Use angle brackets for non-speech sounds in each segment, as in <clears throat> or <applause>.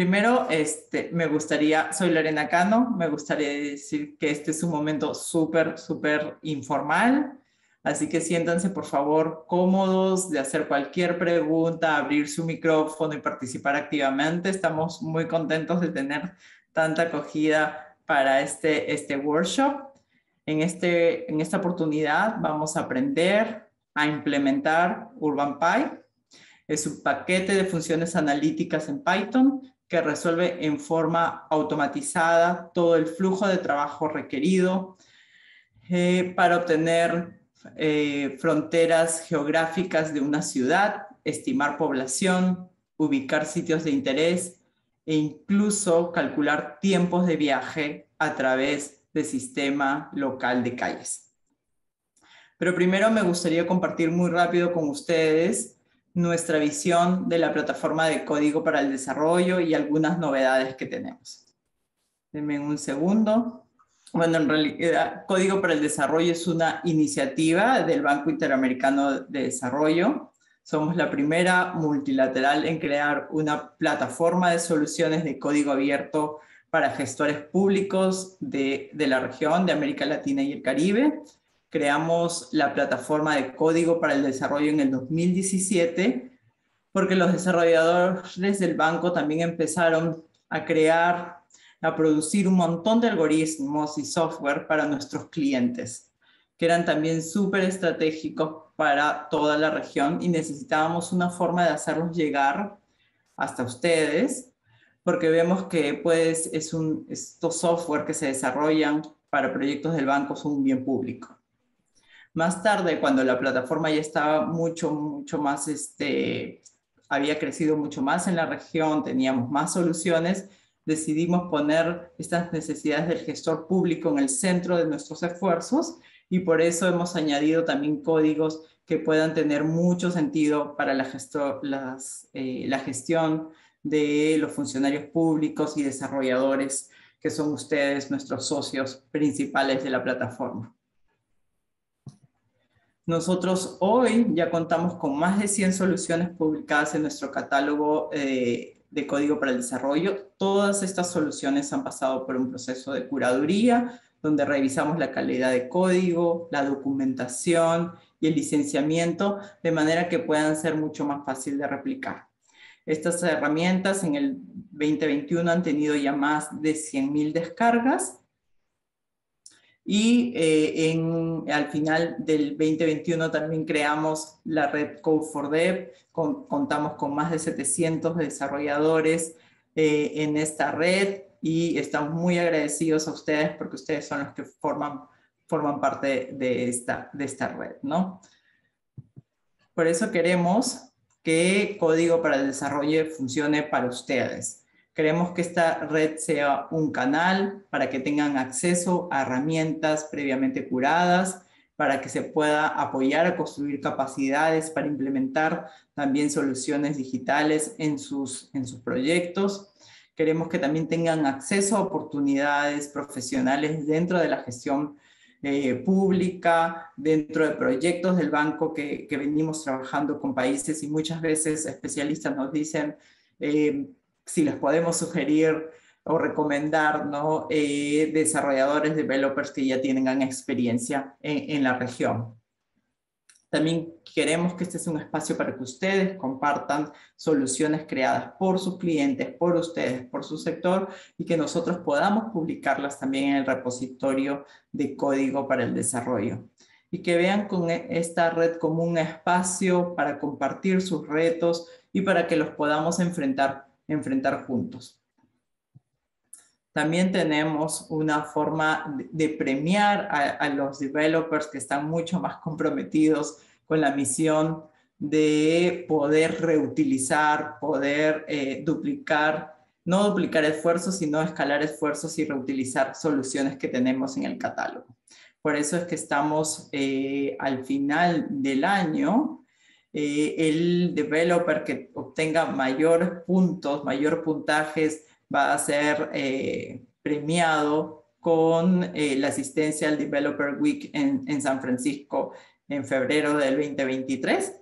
Primero, este, me gustaría, soy Lorena Cano, me gustaría decir que este es un momento súper, súper informal, así que siéntanse por favor cómodos de hacer cualquier pregunta, abrir su micrófono y participar activamente. Estamos muy contentos de tener tanta acogida para este, este workshop. En, este, en esta oportunidad vamos a aprender a implementar UrbanPy. es un paquete de funciones analíticas en Python que resuelve en forma automatizada todo el flujo de trabajo requerido eh, para obtener eh, fronteras geográficas de una ciudad, estimar población, ubicar sitios de interés e incluso calcular tiempos de viaje a través del sistema local de calles. Pero primero me gustaría compartir muy rápido con ustedes nuestra visión de la plataforma de código para el desarrollo y algunas novedades que tenemos. Denme un segundo. Bueno, en realidad, Código para el Desarrollo es una iniciativa del Banco Interamericano de Desarrollo. Somos la primera multilateral en crear una plataforma de soluciones de código abierto para gestores públicos de, de la región de América Latina y el Caribe creamos la plataforma de código para el desarrollo en el 2017, porque los desarrolladores del banco también empezaron a crear, a producir un montón de algoritmos y software para nuestros clientes, que eran también súper estratégicos para toda la región y necesitábamos una forma de hacerlos llegar hasta ustedes, porque vemos que pues, es un, estos software que se desarrollan para proyectos del banco son un bien público. Más tarde, cuando la plataforma ya estaba mucho, mucho más, este, había crecido mucho más en la región, teníamos más soluciones, decidimos poner estas necesidades del gestor público en el centro de nuestros esfuerzos y por eso hemos añadido también códigos que puedan tener mucho sentido para la, eh, la gestión de los funcionarios públicos y desarrolladores que son ustedes, nuestros socios principales de la plataforma. Nosotros hoy ya contamos con más de 100 soluciones publicadas en nuestro catálogo eh, de código para el desarrollo. Todas estas soluciones han pasado por un proceso de curaduría, donde revisamos la calidad de código, la documentación y el licenciamiento, de manera que puedan ser mucho más fácil de replicar. Estas herramientas en el 2021 han tenido ya más de 100.000 descargas y eh, al final del 2021 también creamos la red Code for Dev. contamos con más de 700 desarrolladores eh, en esta red y estamos muy agradecidos a ustedes porque ustedes son los que forman, forman parte de esta, de esta red. ¿no? Por eso queremos que Código para el Desarrollo funcione para ustedes. Queremos que esta red sea un canal para que tengan acceso a herramientas previamente curadas, para que se pueda apoyar a construir capacidades para implementar también soluciones digitales en sus, en sus proyectos. Queremos que también tengan acceso a oportunidades profesionales dentro de la gestión eh, pública, dentro de proyectos del banco que, que, venimos trabajando con países y muchas veces especialistas nos dicen, eh, si les podemos sugerir o recomendar ¿no? Eh, desarrolladores, developers que ya tengan experiencia en, la región. También queremos que este sea un espacio para que ustedes compartan soluciones creadas por sus clientes, por ustedes, por su sector y que nosotros podamos publicarlas también en el repositorio de código para el desarrollo. Y que vean con e, esta red como un espacio para compartir sus retos y para que los podamos enfrentar enfrentar juntos. También tenemos una forma de premiar a, los developers que están mucho más comprometidos con la misión de poder reutilizar, poder eh, duplicar, no duplicar esfuerzos, sino escalar esfuerzos y reutilizar soluciones que tenemos en el catálogo. Por eso es que estamos eh, al final del año eh, el developer que obtenga mayores puntos, mayor puntajes, va a ser eh, premiado con eh, la asistencia al Developer Week en, San Francisco en febrero del 2023.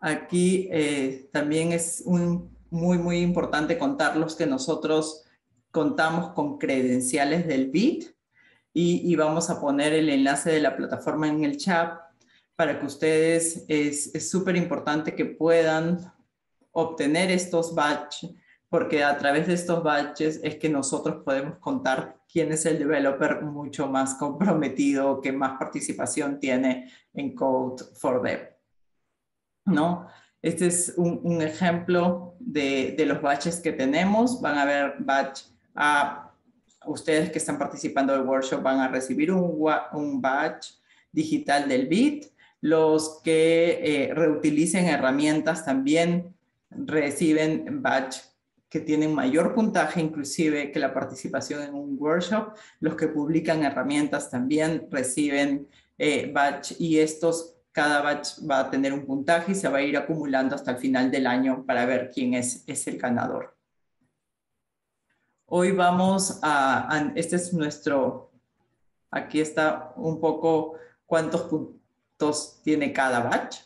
Aquí también es muy, muy importante contarlos que nosotros contamos con credenciales del BIT y vamos a poner el enlace de la plataforma en el chat para que ustedes es súper importante que puedan obtener estos batches, porque a través de estos batches es que nosotros podemos contar quién es el developer mucho más comprometido, que más participación tiene en Code for Dev. ¿No? Este es un, ejemplo de, de, los batches que tenemos. Van a ver batch A. Ustedes que están participando del workshop van a recibir un, un batch digital del BIT los que eh, reutilicen herramientas también reciben batch que tienen mayor puntaje inclusive que la participación en un workshop. Los que publican herramientas también reciben eh, batch y estos, cada batch va a tener un puntaje y se va a ir acumulando hasta el final del año para ver quién es, es el ganador. Hoy vamos a, a, este es nuestro, aquí está un poco cuántos puntos tiene cada batch.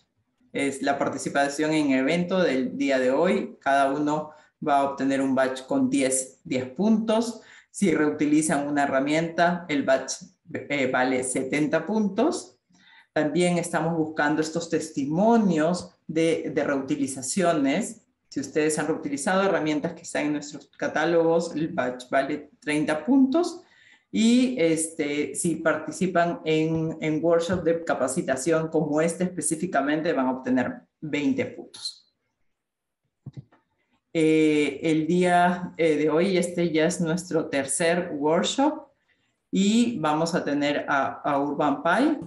Es la participación en evento del día de hoy. Cada uno va a obtener un batch con 10, 10 puntos. Si reutilizan una herramienta, el batch eh, vale 70 puntos. También estamos buscando estos testimonios de, de reutilizaciones. Si ustedes han reutilizado herramientas que están en nuestros catálogos, el batch vale 30 puntos. Y este, si participan en, en workshops de capacitación como este específicamente, van a obtener 20 puntos. Eh, el día eh, de hoy, este ya es nuestro tercer workshop y vamos a tener a, a Urban Pie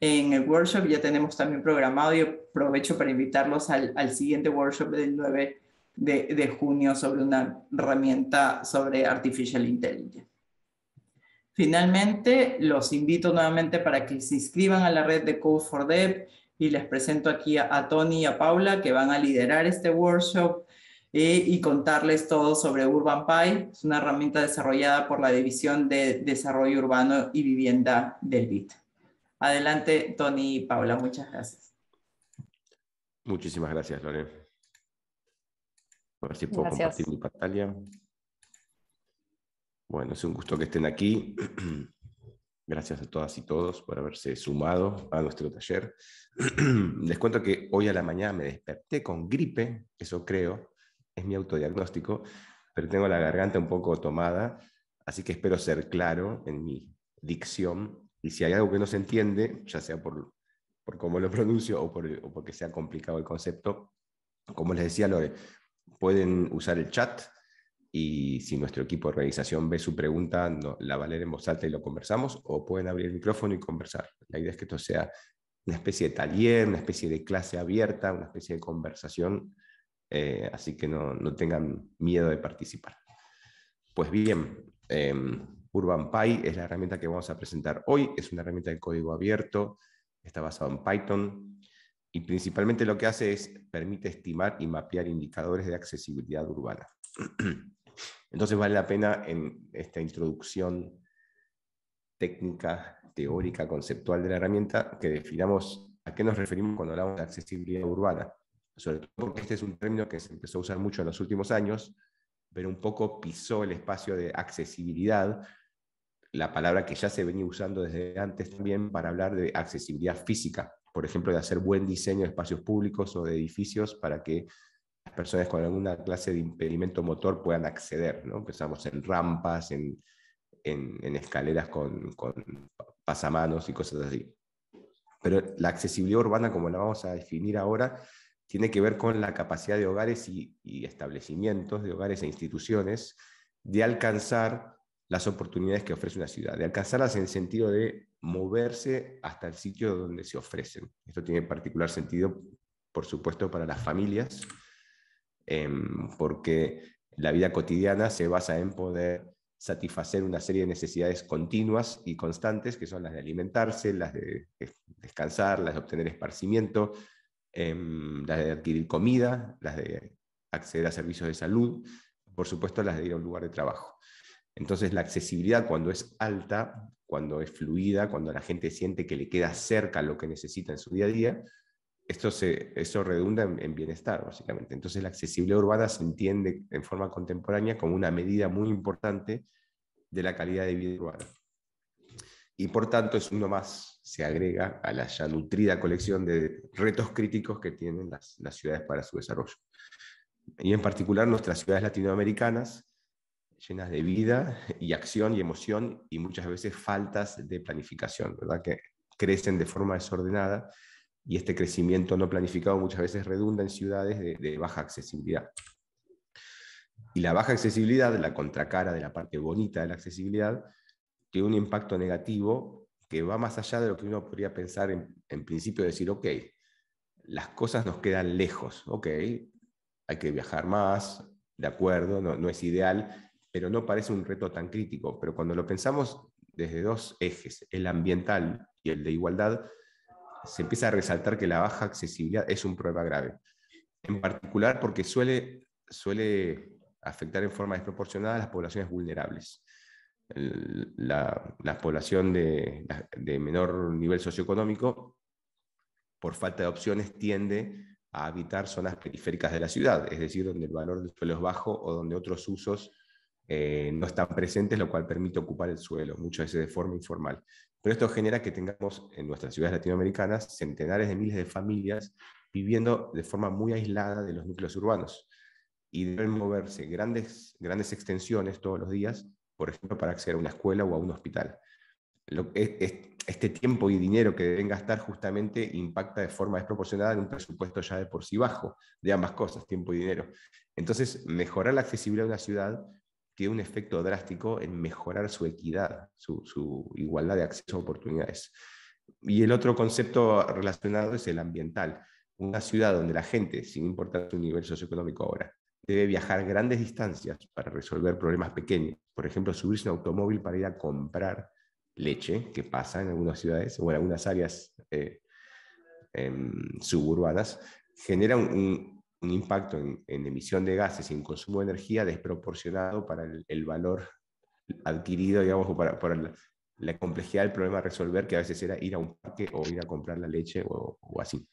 en el workshop. Ya tenemos también programado y aprovecho para invitarlos al, al siguiente workshop del 9 de, de junio sobre una herramienta sobre Artificial Intelligence. Finalmente, los invito nuevamente para que se inscriban a la red de Code for Dev y les presento aquí a, Tony y a Paula que van a liderar este workshop eh, y contarles todo sobre Urban Pie. Es una herramienta desarrollada por la División de Desarrollo Urbano y Vivienda del BIT. Adelante, Tony y Paula. Muchas gracias. Muchísimas gracias, Lorena. A ver gracias. Bueno, es un gusto que estén aquí. <clears throat> Gracias a todas y todos por haberse sumado a nuestro taller. <clears throat> Les cuento que hoy a la mañana me desperté con gripe, eso creo, es mi autodiagnóstico, pero tengo la garganta un poco tomada, así que espero ser claro en mi dicción. Y si hay algo que no se entiende, ya sea por, por cómo lo pronuncio o, por, o porque sea complicado el concepto, como les decía Lore, pueden usar el chat y si nuestro equipo de organización ve su pregunta, la va en voz alta y lo conversamos, o pueden abrir el micrófono y conversar. La idea es que esto sea una especie de taller, una especie de clase abierta, una especie de conversación, eh, así que no, tengan miedo de participar. Pues bien, em, UrbanPy es la herramienta que vamos a presentar hoy, es una herramienta de código abierto, está basada en Python, y principalmente lo que hace es, permite estimar y mapear indicadores de accesibilidad urbana. <clears throat> Entonces vale la pena en esta introducción técnica, teórica, conceptual de la herramienta, que definamos a qué nos referimos cuando hablamos de accesibilidad urbana. Sobre todo porque este es un término que se empezó a usar mucho en los últimos años, pero un poco pisó el espacio de accesibilidad, la palabra que ya se venía usando desde antes también para hablar de accesibilidad física, por ejemplo, de hacer buen diseño de espacios públicos o de edificios para que personas con alguna clase de impedimento motor puedan acceder. ¿no? Pensamos en rampas, en, escaleras con, pasamanos y cosas así. Pero la accesibilidad urbana, como la vamos a definir ahora, tiene que ver con la capacidad de hogares y, y establecimientos, de hogares e instituciones, de alcanzar las oportunidades que ofrece una ciudad, de alcanzarlas en el sentido de moverse hasta el sitio donde se ofrecen. Esto tiene particular sentido, por supuesto, para las familias, Em, porque la vida cotidiana se basa en poder satisfacer una serie de necesidades continuas y constantes, que son las de alimentarse, las de descansar, las de obtener esparcimiento, em, las de adquirir comida, las de acceder a servicios de salud, por supuesto las de ir a un lugar de trabajo. Entonces la accesibilidad cuando es alta, cuando es fluida, cuando la gente siente que le queda cerca lo que necesita en su día a día, esto, se, redunda en, bienestar, básicamente. Entonces, la accesibilidad urbana se entiende en forma contemporánea como una medida muy importante de la calidad de vida urbana. Y por tanto, es uno más, se agrega a la ya nutrida colección de retos críticos que tienen las, las ciudades para su desarrollo. Y en particular nuestras ciudades latinoamericanas, llenas de vida y acción y emoción y muchas veces faltas de planificación, ¿verdad? Que crecen de forma desordenada y este crecimiento no planificado muchas veces redunda en ciudades de, baja accesibilidad. Y la baja accesibilidad, la contracara de la parte bonita de la accesibilidad, tiene un impacto negativo que va más allá de lo que uno podría pensar en, en principio, decir, ok, las cosas nos quedan lejos, ok, hay que viajar más, de acuerdo, no es ideal, pero no parece un reto tan crítico. Pero cuando lo pensamos desde dos ejes, el ambiental y el de igualdad, se empieza a resaltar que la baja accesibilidad es un problema grave, en particular porque suele, afectar en forma desproporcionada a las poblaciones vulnerables. La, población de, menor nivel socioeconómico, por falta de opciones, tiende a habitar zonas periféricas de la ciudad, es decir, donde el valor del suelo es bajo o donde otros usos eh, no están presentes, lo cual permite ocupar el suelo, muchas veces de forma informal. Pero esto genera que tengamos en nuestras ciudades latinoamericanas centenares de miles de familias viviendo de forma muy aislada de los núcleos urbanos y deben moverse grandes, grandes extensiones todos los días, por ejemplo, para acceder a una escuela o a un hospital. E, e, este tiempo y dinero que deben gastar justamente impacta de forma desproporcionada en un presupuesto ya de por sí bajo, de ambas cosas, tiempo y dinero. Entonces, mejorar la accesibilidad de una ciudad tiene un efecto drástico en mejorar su equidad, su, igualdad de acceso a oportunidades. Y el otro concepto relacionado es el ambiental. Una ciudad donde la gente, sin importar su nivel socioeconómico ahora, debe viajar grandes distancias para resolver problemas pequeños. Por ejemplo, subirse un automóvil para ir a comprar leche, que pasa en algunas ciudades o en algunas áreas eh, em, suburbanas, genera un un impacto en, emisión de gases y en consumo de energía desproporcionado para el, valor adquirido, digamos, o para, la, complejidad del problema a resolver, que a veces era ir a un parque o ir a comprar la leche o, así.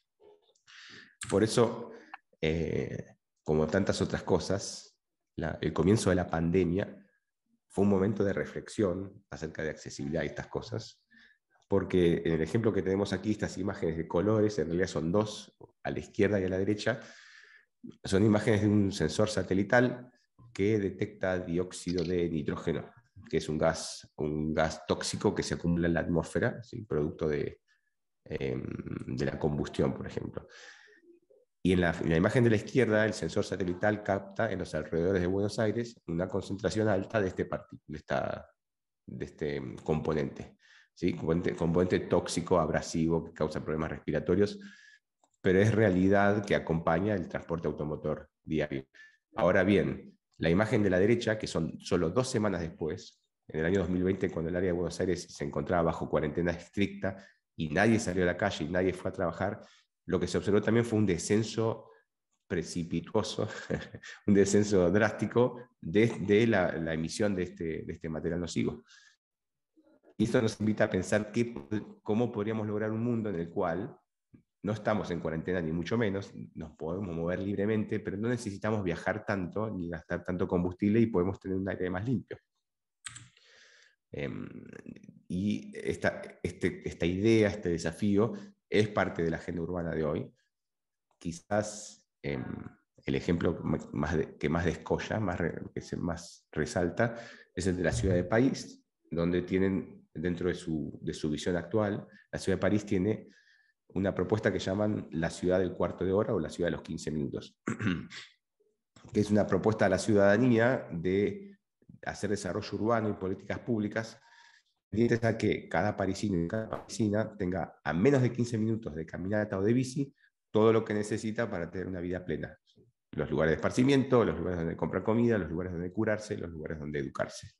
Por eso, eh, como tantas otras cosas, el comienzo de la pandemia fue un momento de reflexión acerca de accesibilidad a estas cosas, porque en el ejemplo que tenemos aquí, estas imágenes de colores, en realidad son dos, a la izquierda y a la derecha, son imágenes de un sensor satelital que detecta dióxido de nitrógeno, que es un gas, tóxico que se acumula en la atmósfera, ¿sí? producto de, em, la combustión, por ejemplo. Y en la, imagen de la izquierda, el sensor satelital capta en los alrededores de Buenos Aires una concentración alta de este, este componente, ¿sí? componente, componente tóxico, abrasivo, que causa problemas respiratorios pero es realidad que acompaña el transporte automotor diario. Ahora bien, la imagen de la derecha, que son solo dos semanas después, en el año 2020, cuando el área de Buenos Aires se encontraba bajo cuarentena estricta y nadie salió a la calle y nadie fue a trabajar, lo que se observó también fue un descenso precipitoso, <laughs> un descenso drástico de, la, emisión este, de este, material nocivo. Y esto nos invita a pensar que, cómo podríamos lograr un mundo en el cual no estamos en cuarentena, ni mucho menos, nos podemos mover libremente, pero no necesitamos viajar tanto ni gastar tanto combustible y podemos tener un aire más limpio. Em, y esta, este, esta idea, este desafío, es parte de la agenda urbana de hoy. Quizás em, el ejemplo más que más descolla, más que se más resalta, es el de la ciudad de París, donde tienen, dentro de su, de su visión actual, la ciudad de París tiene una propuesta que llaman la ciudad del cuarto de hora o la ciudad de los 15 minutos, <clears throat> que es una propuesta a la ciudadanía de hacer desarrollo urbano y políticas públicas pendientes a que cada parisino y cada parisina tenga a menos de 15 minutos de caminata o de bici todo lo que necesita para tener una vida plena. Los lugares de esparcimiento, los lugares donde comprar comida, los lugares donde curarse, los lugares donde educarse.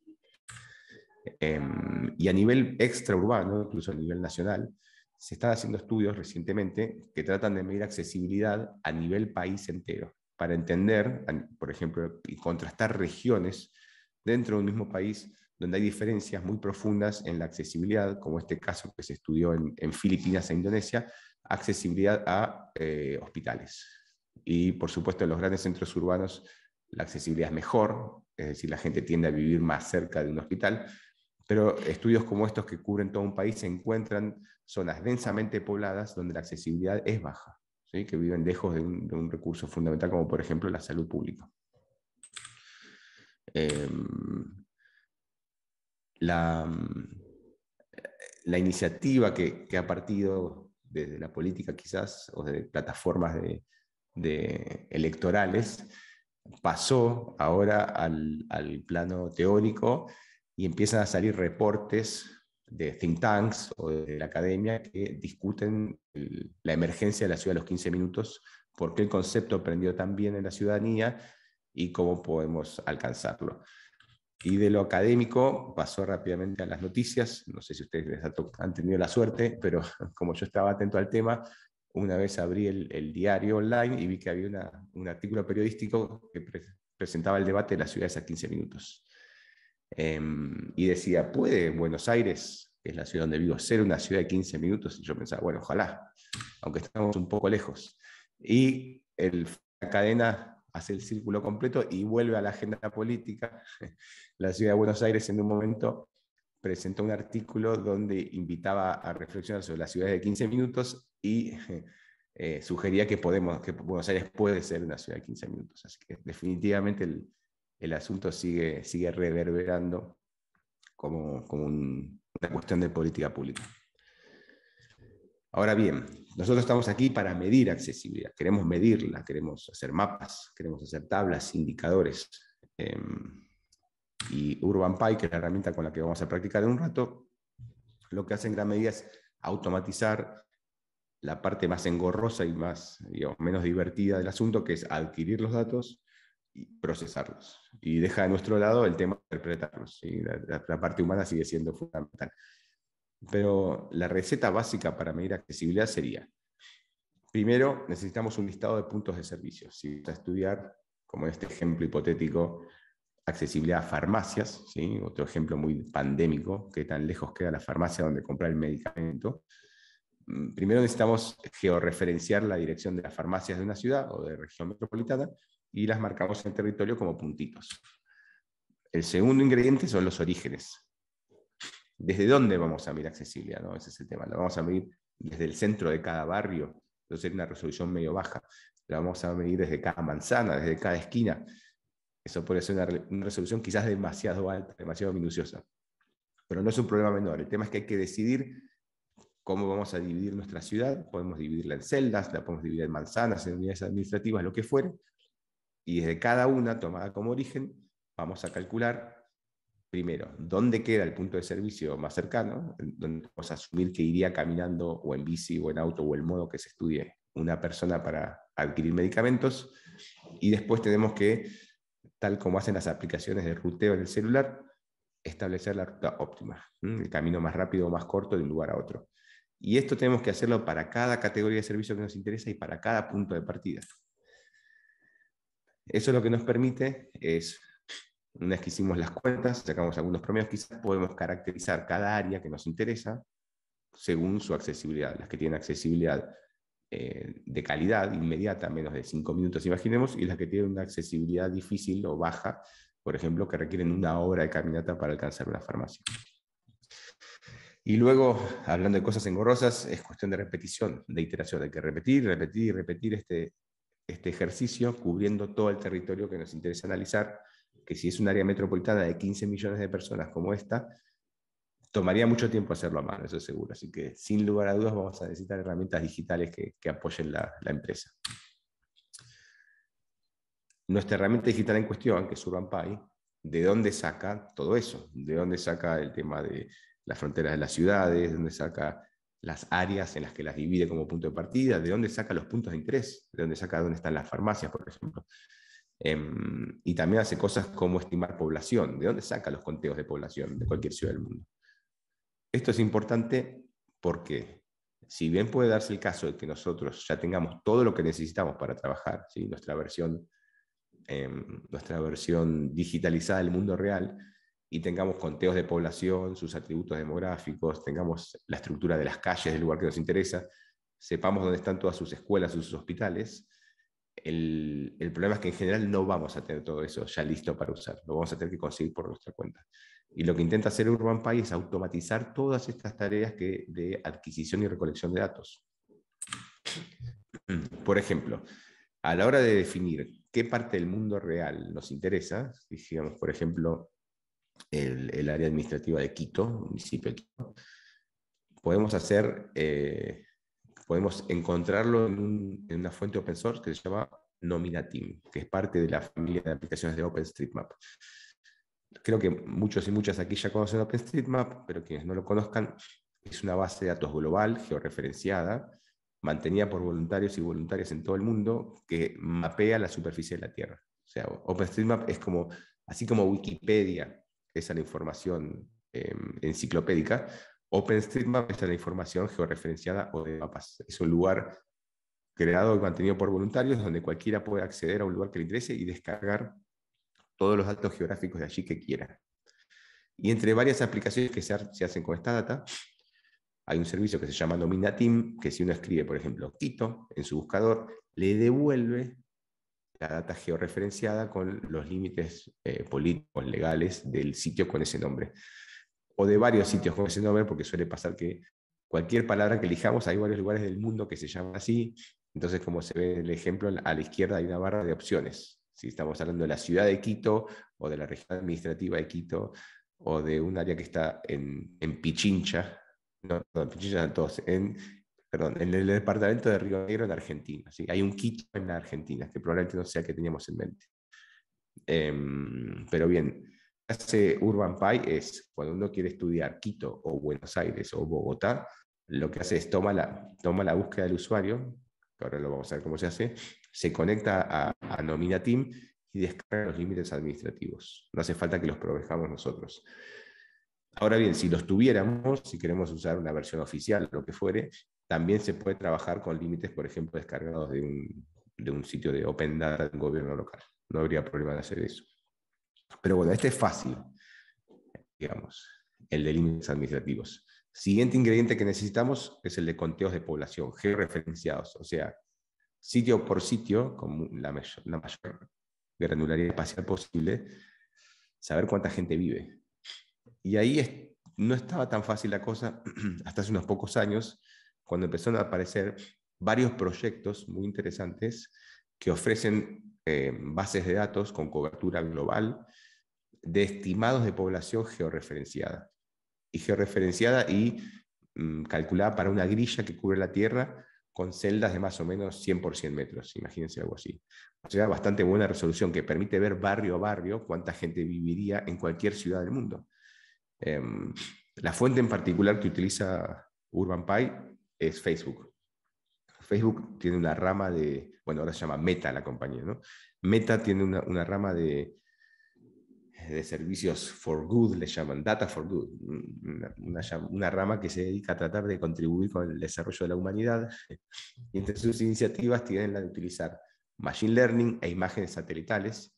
Em, y a nivel extraurbano, incluso a nivel nacional, se están haciendo estudios recientemente que tratan de medir accesibilidad a nivel país entero, para entender, por ejemplo, y contrastar regiones dentro de un mismo país donde hay diferencias muy profundas en la accesibilidad, como este caso que se estudió en, Filipinas e Indonesia, accesibilidad a eh, hospitales. Y por supuesto en los grandes centros urbanos la accesibilidad es mejor, es decir, la gente tiende a vivir más cerca de un hospital, pero estudios como estos que cubren todo un país se encuentran zonas densamente pobladas donde la accesibilidad es baja, que viven lejos de un, recurso fundamental como por ejemplo la salud pública. Em, la, iniciativa que, ha partido desde la política quizás o de plataformas de, electorales pasó ahora al plano teórico y empiezan a salir reportes de think tanks o de la academia que discuten la emergencia de la ciudad a los 15 minutos, por qué el concepto aprendió tan bien en la ciudadanía y cómo podemos alcanzarlo. Y de lo académico pasó rápidamente a las noticias. No sé si ustedes han tenido la suerte, pero <laughs> como yo estaba atento al tema, una vez abrí el, diario online y vi que había un artículo periodístico que presentaba el debate de las ciudades a 15 minutos. Em, y decía, ¿puede Buenos Aires, que es la ciudad donde vivo, ser una ciudad de 15 minutos? Y yo pensaba, bueno, ojalá, aunque estamos un poco lejos. Y el, la cadena hace el círculo completo y vuelve a la agenda política. <laughs> La ciudad de Buenos Aires en un momento presentó un artículo donde invitaba a reflexionar sobre las ciudades de 15 minutos y <laughs> eh, sugería que, podemos, que Buenos Aires puede ser una ciudad de 15 minutos. Así que definitivamente el, el asunto sigue, sigue reverberando como, una cuestión de política pública. Ahora bien, nosotros estamos aquí para medir accesibilidad, queremos medirla, queremos hacer mapas, queremos hacer tablas, indicadores. Em, y UrbanPy, que es la herramienta con la que vamos a practicar en un rato, lo que hace en gran medida es automatizar la parte más engorrosa y más, menos divertida del asunto, que es adquirir los datos, procesarlos. Y deja de nuestro lado el tema de interpretarlos. ¿sí? La, parte humana sigue siendo fundamental. Pero la receta básica para medir accesibilidad sería, primero, necesitamos un listado de puntos de servicio. Si vamos a estudiar, como este ejemplo hipotético, accesibilidad a farmacias, ¿sí? otro ejemplo muy pandémico, que tan lejos queda la farmacia donde comprar el medicamento. Mm, primero necesitamos georreferenciar la dirección de las farmacias de una ciudad o de región metropolitana y las marcamos en territorio como puntitos. El segundo ingrediente son los orígenes. ¿Desde dónde vamos a medir accesibilidad? No? Ese es el tema. La vamos a medir desde el centro de cada barrio, entonces una resolución medio baja. La vamos a medir desde cada manzana, desde cada esquina. Eso puede ser una, una resolución quizás demasiado alta, demasiado minuciosa. Pero no es un problema menor. El tema es que hay que decidir cómo vamos a dividir nuestra ciudad. Podemos dividirla en celdas, la podemos dividir en manzanas, en unidades administrativas, lo que fuere, y desde cada una tomada como origen vamos a calcular primero dónde queda el punto de servicio más cercano, donde vamos a asumir que iría caminando o en bici o en auto o el modo que se estudie una persona para adquirir medicamentos y después tenemos que, tal como hacen las aplicaciones de ruteo en el celular, establecer la ruta óptima, el camino más rápido o más corto de un lugar a otro. Y esto tenemos que hacerlo para cada categoría de servicio que nos interesa y para cada punto de partida. Eso lo que nos permite es, una vez que hicimos las cuentas, sacamos algunos promedios, quizás podemos caracterizar cada área que nos interesa según su accesibilidad. Las que tienen accesibilidad eh, de calidad inmediata, menos de cinco minutos, imaginemos, y las que tienen una accesibilidad difícil o baja, por ejemplo, que requieren una hora de caminata para alcanzar una farmacia. Y luego, hablando de cosas engorrosas, es cuestión de repetición, de iteración. Hay que repetir, repetir, repetir este, este ejercicio cubriendo todo el territorio que nos interesa analizar, que si es un área metropolitana de 15 millones de personas como esta, tomaría mucho tiempo hacerlo a mano, eso es seguro. Así que sin lugar a dudas vamos a necesitar herramientas digitales que, apoyen la, empresa. Nuestra herramienta digital en cuestión, que es UrbanPy, ¿de dónde saca todo eso? ¿De dónde saca el tema de las fronteras de las ciudades? ¿De dónde saca las áreas en las que las divide como punto de partida, de dónde saca los puntos de interés, de dónde saca dónde están las farmacias, por ejemplo. Em, y también hace cosas como estimar población, de dónde saca los conteos de población de cualquier ciudad del mundo. Esto es importante porque si bien puede darse el caso de que nosotros ya tengamos todo lo que necesitamos para trabajar, nuestra, versión, em, nuestra versión digitalizada del mundo real, y tengamos conteos de población, sus atributos demográficos, tengamos la estructura de las calles del lugar que nos interesa, sepamos dónde están todas sus escuelas, sus hospitales, el, problema es que en general no vamos a tener todo eso ya listo para usar, lo vamos a tener que conseguir por nuestra cuenta. Y lo que intenta hacer Urban es automatizar todas estas tareas de adquisición y recolección de datos. <clears throat> Por ejemplo, a la hora de definir qué parte del mundo real nos interesa, digamos, por ejemplo, el, área administrativa de Quito, municipio de Quito, podemos hacer, eh, podemos encontrarlo en, una fuente open source que se llama Nominatim, que es parte de la familia de aplicaciones de OpenStreetMap. Creo que muchos y muchas aquí ya conocen OpenStreetMap, pero quienes no lo conozcan, es una base de datos global, georreferenciada, mantenida por voluntarios y voluntarias en todo el mundo, que mapea la superficie de la Tierra. O sea, OpenStreetMap es como, así como Wikipedia es la información em, enciclopédica, OpenStreetMap es la información georreferenciada o de mapas. Es un lugar creado y mantenido por voluntarios donde cualquiera puede acceder a un lugar que le interese y descargar todos los datos geográficos de allí que quiera. Y entre varias aplicaciones que se, hacen con esta data, hay un servicio que se llama Nominatim, que si uno escribe, por ejemplo, Quito en su buscador, le devuelve la data georreferenciada con los límites eh, políticos, legales del sitio con ese nombre. O de varios sitios con ese nombre, porque suele pasar que cualquier palabra que elijamos, hay varios lugares del mundo que se llama así. Entonces, como se ve en el ejemplo, a la izquierda hay una barra de opciones. Si estamos hablando de la ciudad de Quito o de la región administrativa de Quito o de un área que está en, Pichincha, no, Pichincha todos, en perdón, en el departamento de Río Negro en Argentina. ¿sí? Hay un Quito en la Argentina, que probablemente no sea el que teníamos en mente. Em, pero bien, hace Urban Pie es cuando uno quiere estudiar Quito o Buenos Aires o Bogotá, lo que hace es toma la, toma la búsqueda del usuario, que ahora lo vamos a ver cómo se hace, se conecta a, a Team y descarga los límites administrativos. No hace falta que los provejamos nosotros. Ahora bien, si los tuviéramos, si queremos usar una versión oficial, lo que fuere, también se puede trabajar con límites, por ejemplo, descargados de un, sitio de Open Data un gobierno local. No habría problema de hacer eso. Pero bueno, este es fácil, digamos, el de límites administrativos. Siguiente ingrediente que necesitamos es el de conteos de población, georeferenciados. o sea, sitio por sitio, con la mayor, la mayor granularidad espacial posible, saber cuánta gente vive. Y ahí no estaba tan fácil la cosa <clears throat> hasta hace unos pocos años, cuando empezaron a aparecer varios proyectos muy interesantes que ofrecen eh, bases de datos con cobertura global de estimados de población georreferenciada. Y georreferenciada y mm, calculada para una grilla que cubre la Tierra con celdas de más o menos 100 por 100 metros, imagínense algo así. O sea, bastante buena resolución que permite ver barrio a barrio cuánta gente viviría en cualquier ciudad del mundo. Em, la fuente en particular que utiliza UrbanPy es Facebook. Facebook tiene una rama de, bueno, ahora se llama Meta la compañía, ¿no? Meta tiene una, rama de, de servicios for good, le llaman Data for Good, una, rama que se dedica a tratar de contribuir con el desarrollo de la humanidad. Y entre sus iniciativas tienen la de utilizar Machine Learning e imágenes satelitales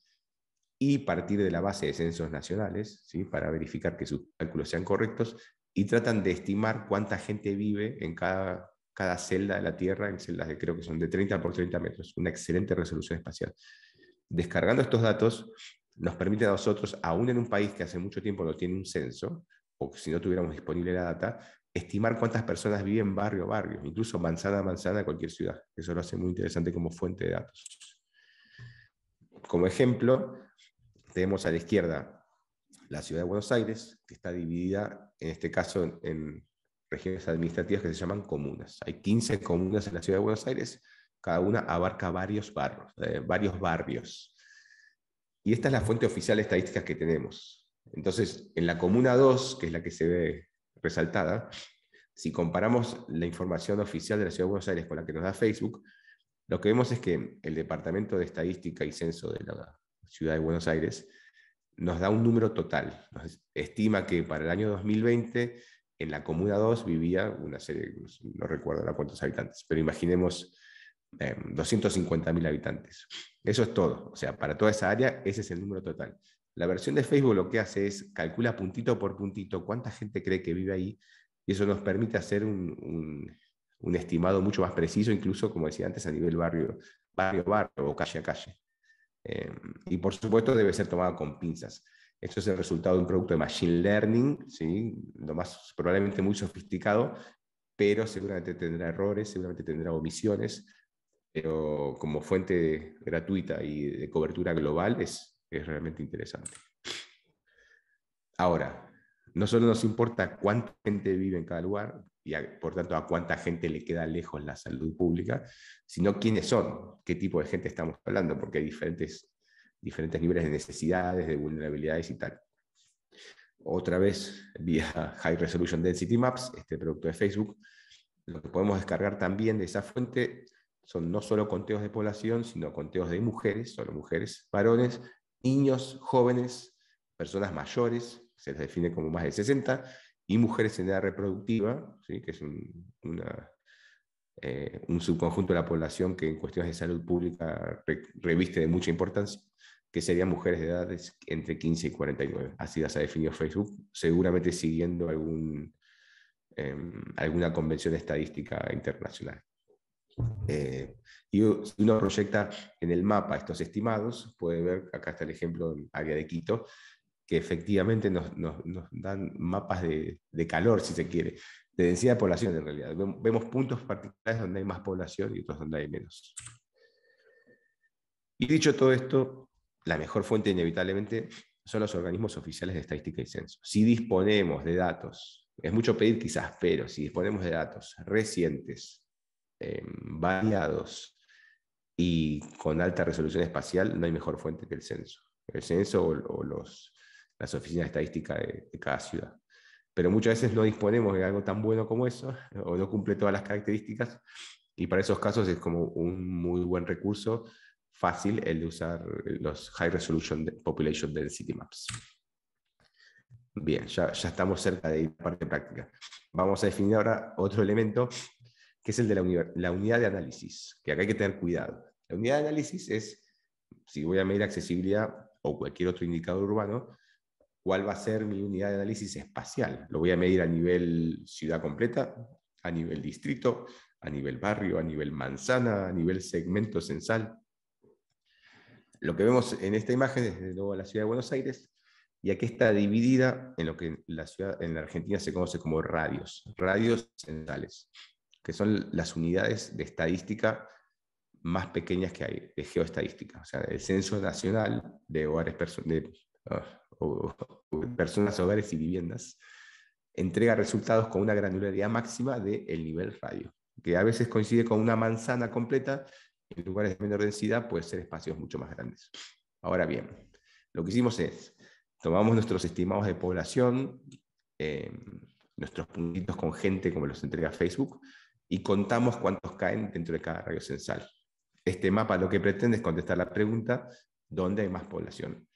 y partir de la base de censos nacionales ¿sí? para verificar que sus cálculos sean correctos y tratan de estimar cuánta gente vive en cada, cada celda de la Tierra, en celdas que creo que son de 30 por 30 metros, una excelente resolución espacial. Descargando estos datos nos permite a nosotros, aún en un país que hace mucho tiempo no tiene un censo, o si no tuviéramos disponible la data, estimar cuántas personas viven barrio a barrio, incluso manzana a manzana, cualquier ciudad. Eso lo hace muy interesante como fuente de datos. Como ejemplo, tenemos a la izquierda la ciudad de Buenos Aires, que está dividida, en este caso, en, regiones administrativas que se llaman comunas. Hay 15 comunas en la ciudad de Buenos Aires, cada una abarca varios barrios. Eh, varios barrios. Y esta es la fuente oficial de estadísticas que tenemos. Entonces, en la comuna 2, que es la que se ve resaltada, si comparamos la información oficial de la ciudad de Buenos Aires con la que nos da Facebook, lo que vemos es que el Departamento de Estadística y Censo de la Ciudad de Buenos Aires, nos da un número total. estima que para el año 2020 en la Comuna 2 vivía una serie, no recuerdo cuántos habitantes, pero imaginemos 250 em, 250.000 habitantes. Eso es todo. O sea, para toda esa área, ese es el número total. La versión de Facebook lo que hace es calcula puntito por puntito cuánta gente cree que vive ahí y eso nos permite hacer un, estimado mucho más preciso, incluso, como decía antes, a nivel barrio, barrio, barrio o calle a calle. Eh, y por supuesto debe ser tomado con pinzas. Esto es el resultado de un producto de Machine Learning, ¿sí? lo más probablemente muy sofisticado, pero seguramente tendrá errores, seguramente tendrá omisiones, pero como fuente gratuita y de cobertura global es, es realmente interesante. Ahora, no solo nos importa cuánta gente vive en cada lugar, y por tanto a cuánta gente le queda lejos la salud pública, sino quiénes son, qué tipo de gente estamos hablando, porque hay diferentes, diferentes niveles de necesidades, de vulnerabilidades y tal. Otra vez, vía High Resolution Density Maps, este producto de Facebook, lo que podemos descargar también de esa fuente son no solo conteos de población, sino conteos de mujeres, solo mujeres, varones, niños, jóvenes, personas mayores, se les define como más de 60, y mujeres en edad reproductiva, ¿sí? que es eh, un, subconjunto de la población que en cuestiones de salud pública reviste de mucha importancia, que serían mujeres de edades entre 15 y 49. Así las ha definido Facebook, seguramente siguiendo algún, em, alguna convención estadística internacional. Eh, y si uno proyecta en el mapa estos estimados, puede ver, acá está el ejemplo en área de Quito, que efectivamente nos, dan mapas de, calor, si se quiere, de densidad de población en realidad. Vemos puntos particulares donde hay más población y otros donde hay menos. Y dicho todo esto, la mejor fuente inevitablemente son los organismos oficiales de estadística y censo. Si disponemos de datos, es mucho pedir quizás, pero si disponemos de datos recientes, em, variados y con alta resolución espacial, no hay mejor fuente que el censo. El censo o los las oficinas estadísticas de, cada ciudad. Pero muchas veces no disponemos de algo tan bueno como eso, <laughs> o no cumple todas las características, y para esos casos es como un muy buen recurso fácil el de usar los High Resolution Population Density Maps. Bien, ya, estamos cerca de ir a parte práctica. Vamos a definir ahora otro elemento, que es el de la, la unidad de análisis, que acá hay que tener cuidado. La unidad de análisis es, si voy a medir accesibilidad o cualquier otro indicador urbano, cuál va a ser mi unidad de análisis espacial. Lo voy a medir a nivel ciudad completa, a nivel distrito, a nivel barrio, a nivel manzana, a nivel segmento censal. Lo que vemos en esta imagen es de nuevo la ciudad de Buenos Aires, y aquí está dividida en lo que la ciudad, en la Argentina se conoce como radios, radios centrales, que son las unidades de estadística más pequeñas que hay, de geoestadística, o sea, el censo nacional de hogares personales o, personas, hogares y viviendas, entrega resultados con una granularidad máxima del nivel radio, que a veces coincide con una manzana completa, en lugares de menor densidad puede ser espacios mucho más grandes. Ahora bien, lo que hicimos es, tomamos nuestros estimados de población, em, nuestros puntitos con gente como los entrega Facebook, y contamos cuántos caen dentro de cada radio censal. Este mapa lo que pretende es contestar la pregunta, ¿dónde hay más población?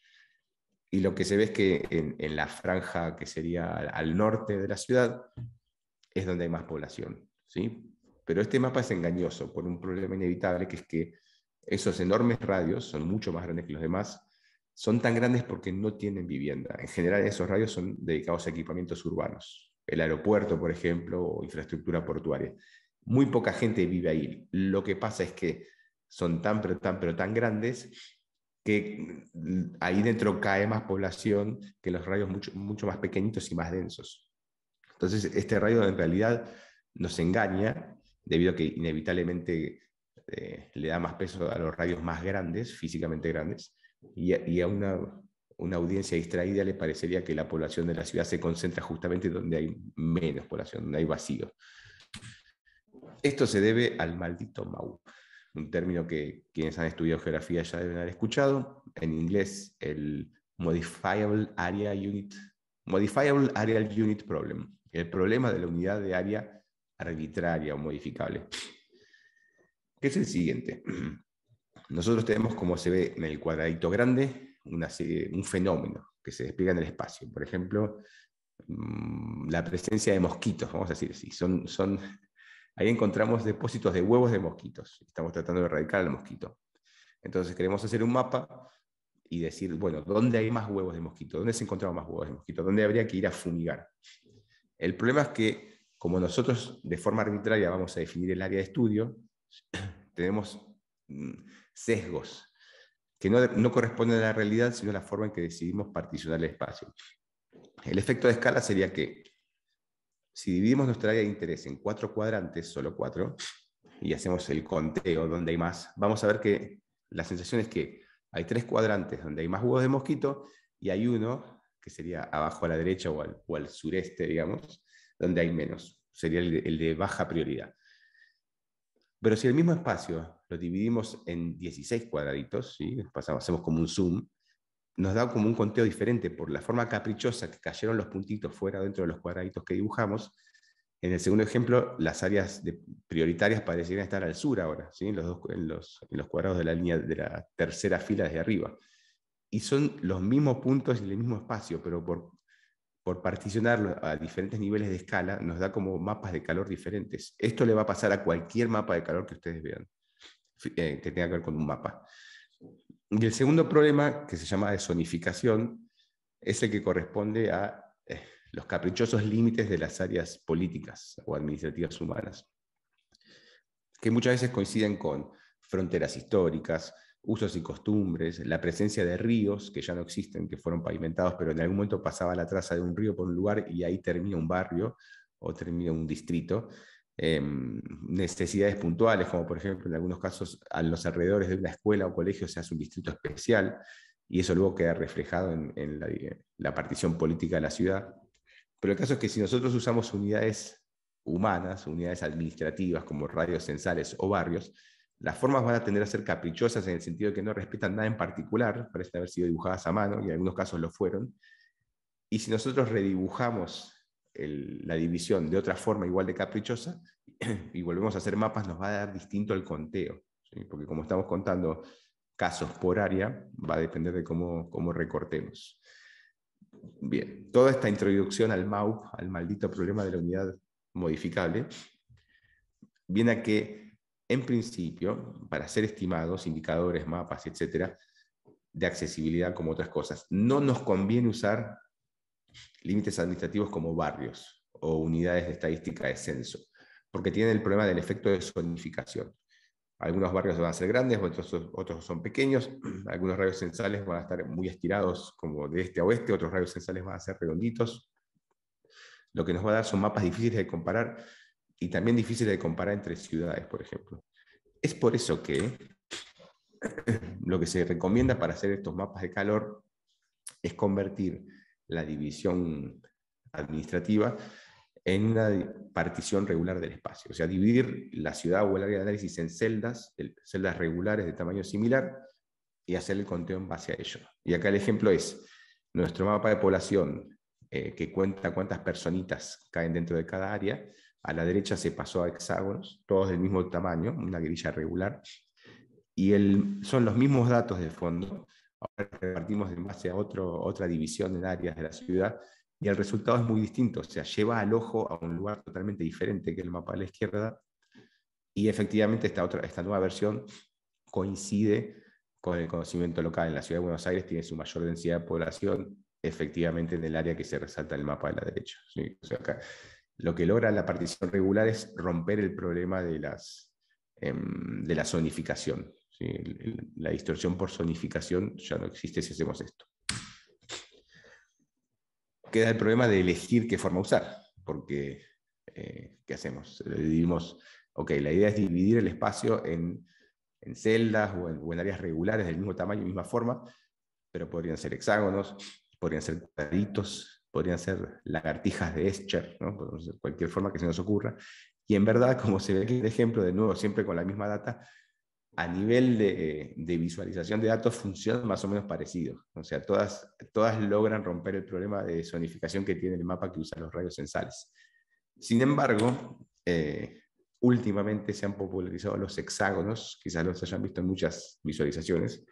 Y lo que se ve es que en, la franja que sería al, norte de la ciudad es donde hay más población. ¿sí? Pero este mapa es engañoso por un problema inevitable que es que esos enormes radios son mucho más grandes que los demás. Son tan grandes porque no tienen vivienda. En general, esos radios son dedicados a equipamientos urbanos, el aeropuerto, por ejemplo, o infraestructura portuaria. Muy poca gente vive ahí. Lo que pasa es que son tan, tan, pero tan grandes que mm, ahí dentro cae más población que los rayos mucho, mucho más pequeñitos y más densos. Entonces, este rayo en realidad nos engaña debido a que inevitablemente eh, le da más peso a los rayos más grandes, físicamente grandes, y a, una, audiencia distraída le parecería que la población de la ciudad se concentra justamente donde hay menos población, donde hay vacío. Esto se debe al maldito Mau un término que quienes han estudiado geografía ya deben haber escuchado. En inglés, el Modifiable Area Unit, Modifiable Areal Unit Problem, el problema de la unidad de área arbitraria o modificable, qué es el siguiente. <clears throat> Nosotros tenemos, como se ve en el cuadradito grande, un fenómeno que se despliega en el espacio. Por ejemplo, mm, la presencia de mosquitos, vamos a decir así. Son, son ahí encontramos depósitos de huevos de mosquitos. Estamos tratando de erradicar al mosquito. Entonces queremos hacer un mapa y decir, bueno, ¿dónde hay más huevos de mosquito? ¿Dónde se encontraban más huevos de mosquito? ¿Dónde habría que ir a fumigar? El problema es que, como nosotros de forma arbitraria vamos a definir el área de estudio, <clears throat> tenemos mm, sesgos que no, no corresponden a la realidad, sino a la forma en que decidimos particionar el espacio. El efecto de escala sería que si dividimos nuestra área de interés en cuatro cuadrantes, solo cuatro, y hacemos el conteo donde hay más, vamos a ver que la sensación es que hay tres cuadrantes donde hay más huevos de mosquito y hay uno, que sería abajo a la derecha o al, sureste, digamos, donde hay menos. Sería el de, baja prioridad. Pero si el mismo espacio lo dividimos en 16 cuadraditos, Pasamos, hacemos como un zoom, nos da como un conteo diferente por la forma caprichosa que cayeron los puntitos fuera dentro de los cuadraditos que dibujamos. En el segundo ejemplo, las áreas prioritarias parecían estar al sur ahora, ¿sí? en, los, cuadrados de la línea de la tercera fila desde arriba. Y son los mismos puntos y el mismo espacio, pero por, por particionarlo a diferentes niveles de escala, nos da como mapas de calor diferentes. Esto le va a pasar a cualquier mapa de calor que ustedes vean, eh, que tenga que ver con un mapa. Y el segundo problema, que se llama desonificación, es el que corresponde a eh, los caprichosos límites de las áreas políticas o administrativas humanas, que muchas veces coinciden con fronteras históricas, usos y costumbres, la presencia de ríos que ya no existen, que fueron pavimentados, pero en algún momento pasaba la traza de un río por un lugar y ahí termina un barrio o termina un distrito, Em, necesidades puntuales, como por ejemplo en algunos casos a los alrededores de una escuela o colegio se hace un distrito especial y eso luego queda reflejado en, la, partición política de la ciudad. Pero el caso es que si nosotros usamos unidades humanas, unidades administrativas como radios censales o barrios, las formas van a tener a ser caprichosas en el sentido de que no respetan nada en particular, parece haber sido dibujadas a mano y en algunos casos lo fueron. Y si nosotros redibujamos la división de otra forma igual de caprichosa <clears throat> y volvemos a hacer mapas, nos va a dar distinto el conteo, porque como estamos contando casos por área, va a depender de cómo, cómo recortemos. Bien, toda esta introducción al MAUP, al maldito problema de la unidad modificable, viene a que, en principio, para ser estimados, indicadores, mapas, etcétera, de accesibilidad como otras cosas, no nos conviene usar límites administrativos como barrios o unidades de estadística de censo, porque tienen el problema del efecto de zonificación. Algunos barrios van a ser grandes, otros, otros son pequeños, <clears throat> algunos radios censales van a estar muy estirados como de este a oeste, otros radios censales van a ser redonditos. Lo que nos va a dar son mapas difíciles de comparar y también difíciles de comparar entre ciudades, por ejemplo. Es por eso que <clears throat> lo que se recomienda para hacer estos mapas de calor es convertir la división administrativa en una partición regular del espacio. O sea, dividir la ciudad o el área de análisis en celdas, celdas regulares de tamaño similar, y hacer el conteo en base a ello. Y acá el ejemplo es nuestro mapa de población, eh, que cuenta cuántas personitas caen dentro de cada área. A la derecha se pasó a hexágonos, todos del mismo tamaño, una grilla regular. Y son los mismos datos de fondo, ahora repartimos en base a otra división en áreas de la ciudad y el resultado es muy distinto, o sea, lleva al ojo a un lugar totalmente diferente que el mapa de la izquierda y efectivamente esta, nueva versión coincide con el conocimiento local. En la ciudad de Buenos Aires tiene su mayor densidad de población, efectivamente en el área que se resalta en el mapa de la derecha. lo que logra la partición regular es romper el problema de, las, em, de la zonificación. La distorsión por sonificación ya no existe si hacemos esto. Queda el problema de elegir qué forma usar, porque eh, ¿qué hacemos? Dividimos, ok, la idea es dividir el espacio en, celdas o en, áreas regulares del mismo tamaño y misma forma, pero podrían ser hexágonos, podrían ser cuadritos podrían ser lagartijas de Escher, ¿no? cualquier forma que se nos ocurra. Y en verdad, como se ve aquí el ejemplo, de nuevo, siempre con la misma data, a nivel de, visualización de datos funcionan más o menos parecidos. O sea, todas, todas logran romper el problema de zonificación que tiene el mapa que usa los rayos sensales. Sin embargo, eh, últimamente se han popularizado los hexágonos, quizás los hayan visto en muchas visualizaciones,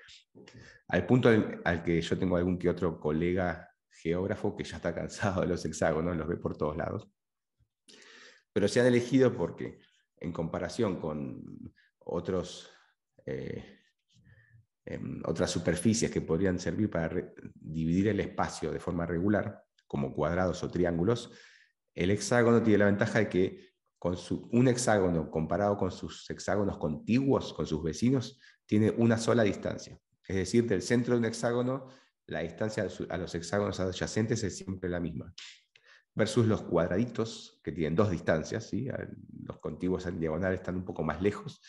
al punto al que yo tengo algún que otro colega geógrafo que ya está cansado de los hexágonos, los ve por todos lados. Pero se han elegido porque, en comparación con otros eh, otras superficies que podrían servir para dividir el espacio de forma regular, como cuadrados o triángulos, el hexágono tiene la ventaja de que con un hexágono comparado con sus hexágonos contiguos, con sus vecinos, tiene una sola distancia. Es decir, del centro de un hexágono, la distancia a los hexágonos adyacentes es siempre la misma. Versus los cuadraditos, que tienen dos distancias, ¿sí? los contiguos en diagonal están un poco más lejos,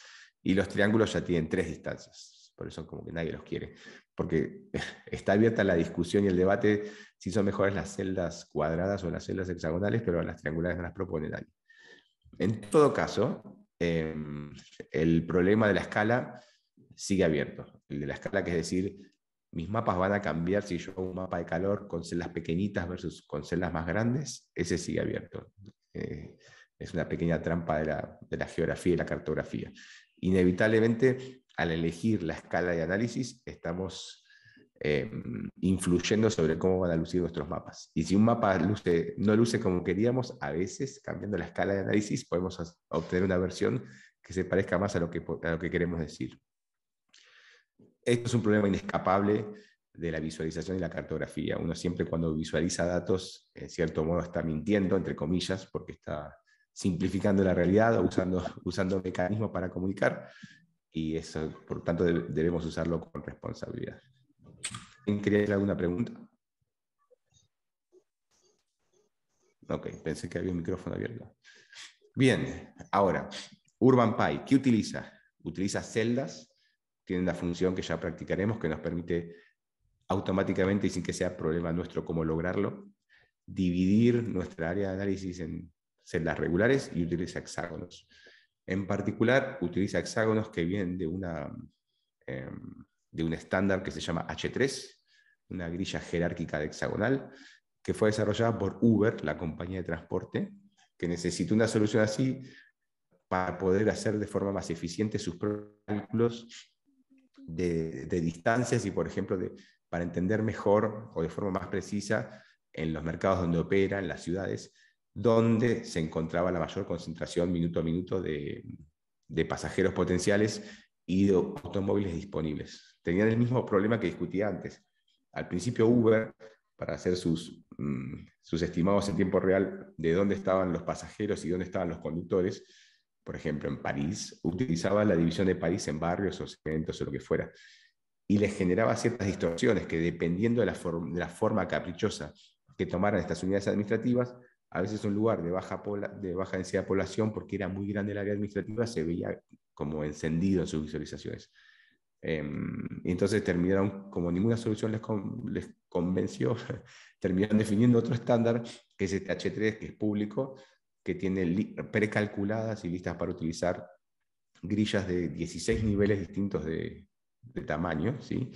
y los triángulos ya tienen tres distancias, por eso como que nadie los quiere, porque <laughs> está abierta la discusión y el debate si son mejores las celdas cuadradas o las celdas hexagonales, pero las triangulares no las propone nadie. En todo caso, em, el problema de la escala sigue abierto, el de la escala que es decir, mis mapas van a cambiar si yo hago un mapa de calor con celdas pequeñitas versus con celdas más grandes, ese sigue abierto. Eh, es una pequeña trampa de la, geografía y la cartografía inevitablemente al elegir la escala de análisis estamos eh, influyendo sobre cómo van a lucir nuestros mapas. Y si un mapa luce, no luce como queríamos, a veces cambiando la escala de análisis podemos obtener una versión que se parezca más a lo que, a lo que queremos decir. Esto es un problema inescapable de la visualización y la cartografía. Uno siempre cuando visualiza datos, en cierto modo está mintiendo, entre comillas, porque está simplificando la realidad usando, usando mecanismos para comunicar y eso, por tanto, debemos usarlo con responsabilidad. ¿Quién quería hacer alguna pregunta? Ok, pensé que había un micrófono abierto. Bien, ahora, UrbanPy, ¿qué utiliza? Utiliza celdas, tiene una función que ya practicaremos que nos permite automáticamente y sin que sea problema nuestro cómo lograrlo, dividir nuestra área de análisis en celdas regulares y utiliza hexágonos. En particular, utiliza hexágonos que vienen de, em, de un estándar que se llama H3, una grilla jerárquica de hexagonal, que fue desarrollada por Uber, la compañía de transporte, que necesita una solución así para poder hacer de forma más eficiente sus cálculos de, distancias y, por ejemplo, para entender mejor o de forma más precisa en los mercados donde opera, en las ciudades, donde se encontraba la mayor concentración minuto a minuto de, pasajeros potenciales y de automóviles disponibles. Tenían el mismo problema que discutía antes. Al principio Uber, para hacer sus, mm, sus estimados en tiempo real de dónde estaban los pasajeros y dónde estaban los conductores, por ejemplo, en París, utilizaba la división de París en barrios o segmentos o lo que fuera, y les generaba ciertas distorsiones que dependiendo de la forma caprichosa que tomaran estas unidades administrativas, a veces un lugar de baja, de baja densidad de población, porque era muy grande el área administrativa, se veía como encendido en sus visualizaciones. Em, y entonces terminaron, como ninguna solución les, convenció, <laughs> terminaron definiendo otro estándar, que es este H3, que es público, que tiene precalculadas y listas para utilizar grillas de 16 niveles distintos de, de tamaño, ¿sí?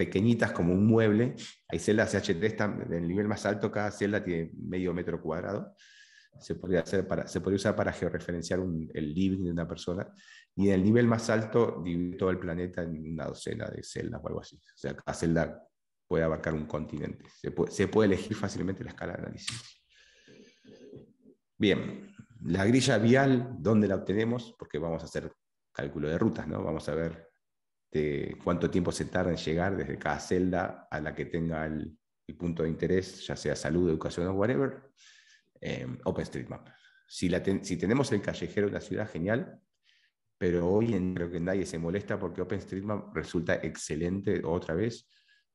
pequeñitas como un mueble. Hay celdas hd 3 el nivel más alto, cada celda tiene medio metro cuadrado. Se podría, hacer para, se usar para georreferenciar el living de una persona. Y en el nivel más alto, divide todo el planeta en una docena de celdas o algo así. O sea, cada celda puede abarcar un continente. Se puede, se puede elegir fácilmente la escala de análisis. Bien, la grilla vial, ¿dónde la obtenemos? Porque vamos a hacer cálculo de rutas, ¿no? Vamos a ver de este, cuánto tiempo se tarda en llegar desde cada celda a la que tenga el, punto de interés, ya sea salud, educación o whatever, eh, OpenStreetMap. Si, tenemos el callejero de la ciudad, genial, pero hoy en, creo que nadie se molesta porque OpenStreetMap resulta excelente otra vez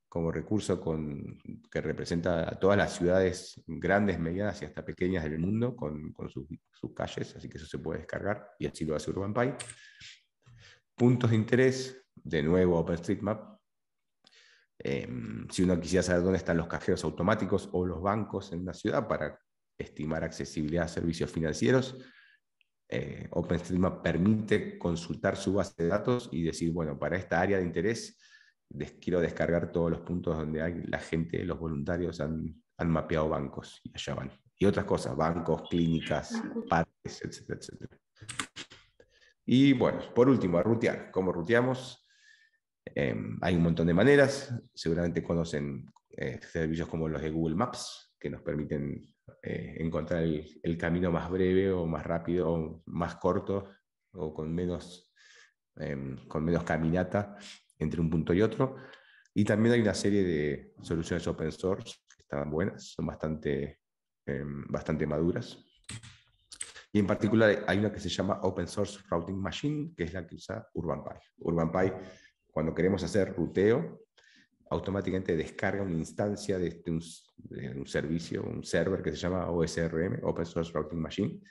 como recurso que representa a todas las ciudades grandes, medianas y hasta pequeñas del mundo con, sus, sus, calles, así que eso se puede descargar y así lo hace UrbanPy. Puntos de interés, de nuevo OpenStreetMap. Em, si uno quisiera saber dónde están los cajeros automáticos o los bancos en una ciudad para estimar accesibilidad a servicios financieros, eh, OpenStreetMap permite consultar su base de datos y decir, bueno, para esta área de interés quiero descargar todos los puntos donde hay, la gente, los voluntarios han, mapeado bancos y allá van. Y otras cosas, bancos, clínicas, parques, etc. Y bueno, por último, a rutear. ¿Cómo ruteamos? Em, hay un montón de maneras, seguramente conocen eh, servicios como los de Google Maps, que nos permiten eh, encontrar el, camino más breve o más rápido o más corto o con menos, em, con menos caminata entre un punto y otro. Y también hay una serie de soluciones open source que están buenas, son bastante, em, bastante maduras. Y en particular hay una que se llama Open Source Routing Machine, que es la que usa UrbanPy cuando queremos hacer ruteo, automáticamente descarga una instancia de, este, un, servicio, un server que se llama OSRM, Open Source Routing Machine,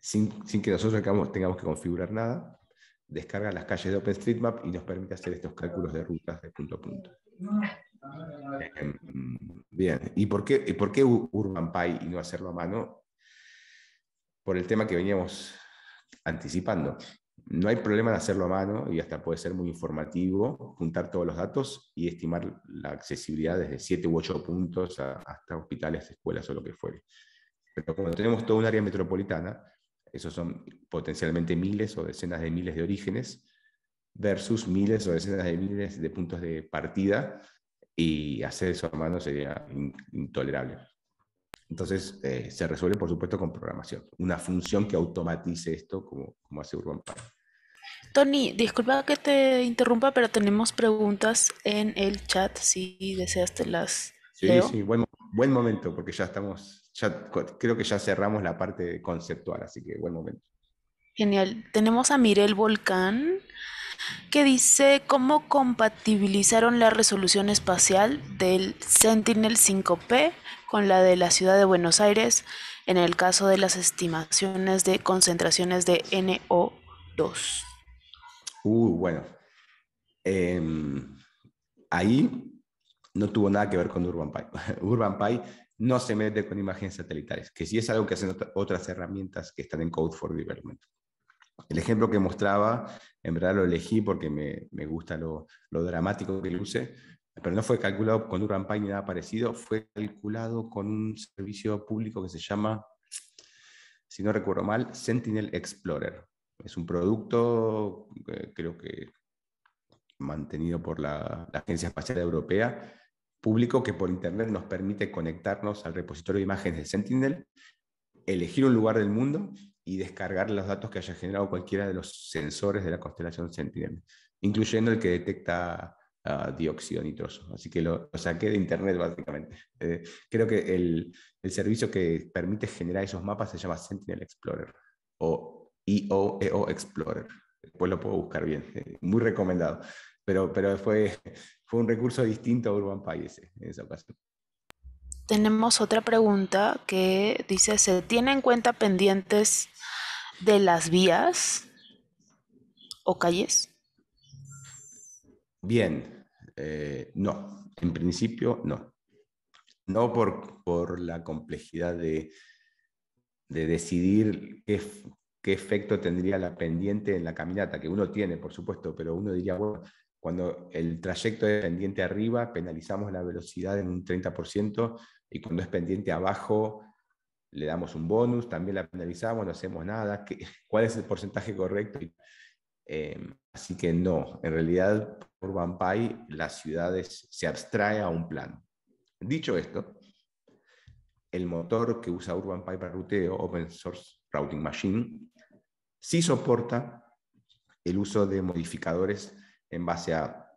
sin, que nosotros tengamos, que configurar nada, descarga las calles de OpenStreetMap y nos permite hacer estos cálculos de rutas de punto a punto. Em, bien, ¿y por qué, y por qué UrbanPy y no hacerlo a mano? Por el tema que veníamos anticipando. No hay problema en hacerlo a mano y hasta puede ser muy informativo, juntar todos los datos y estimar la accesibilidad desde siete u ocho puntos hasta hospitales, escuelas o lo que fuere. Pero cuando tenemos toda un área metropolitana, esos son potencialmente miles o decenas de miles de orígenes, versus miles o decenas de miles de puntos de partida, y hacer eso a mano sería intolerable. Entonces, eh, se resuelve, por supuesto, con programación. Una función que automatice esto, como, como hace Urban Tony, disculpa que te interrumpa, pero tenemos preguntas en el chat, si deseas te las Sí, leo. sí, buen, buen momento, porque ya estamos, creo que ya cerramos la parte conceptual, así que buen momento. Genial. Tenemos a Mirel Volcán, que dice cómo compatibilizaron la resolución espacial del Sentinel 5P con la de la ciudad de Buenos Aires en el caso de las estimaciones de concentraciones de NO2. Uh, bueno. Em, ahí no tuvo nada que ver con Urban Pie. <laughs> Urban no se mete con imágenes satelitales, que sí es algo que hacen otras herramientas que están en Code for Development. El ejemplo que mostraba, en verdad lo elegí porque me, gusta lo, dramático que luce, pero no fue calculado con Urban Pie ni nada parecido, fue calculado con un servicio público que se llama, si no recuerdo mal, Sentinel Explorer. Es un producto, eh, creo que mantenido por la, Agencia Espacial Europea, público que por Internet nos permite conectarnos al repositorio de imágenes de Sentinel, elegir un lugar del mundo y descargar los datos que haya generado cualquiera de los sensores de la constelación Sentinel, incluyendo el que detecta ah, dióxido nitroso. Así que lo, saqué de Internet básicamente. Eh, creo que el, el servicio que permite generar esos mapas se llama Sentinel Explorer o y e o Explorer. Después lo puedo buscar bien, <laughs> muy recomendado. Pero, pero fue, fue un recurso distinto a Urban países en esa ocasión. Tenemos otra pregunta que dice, ¿se tiene en cuenta pendientes de las vías o calles? Bien, eh, no, en principio no. No por, la complejidad de, de decidir qué, qué efecto tendría la pendiente en la caminata, que uno tiene, por supuesto, pero uno diría, bueno, cuando el trayecto es pendiente arriba, penalizamos la velocidad en un 30%, y cuando es pendiente abajo, le damos un bonus, también la penalizamos, no hacemos nada, ¿cuál es el porcentaje correcto? Eh, así que no, en realidad por las ciudades se abstraen a un plan. Dicho esto, el motor que usa Urban para ruteo, open source, Routing Machine, sí soporta el uso de modificadores en base a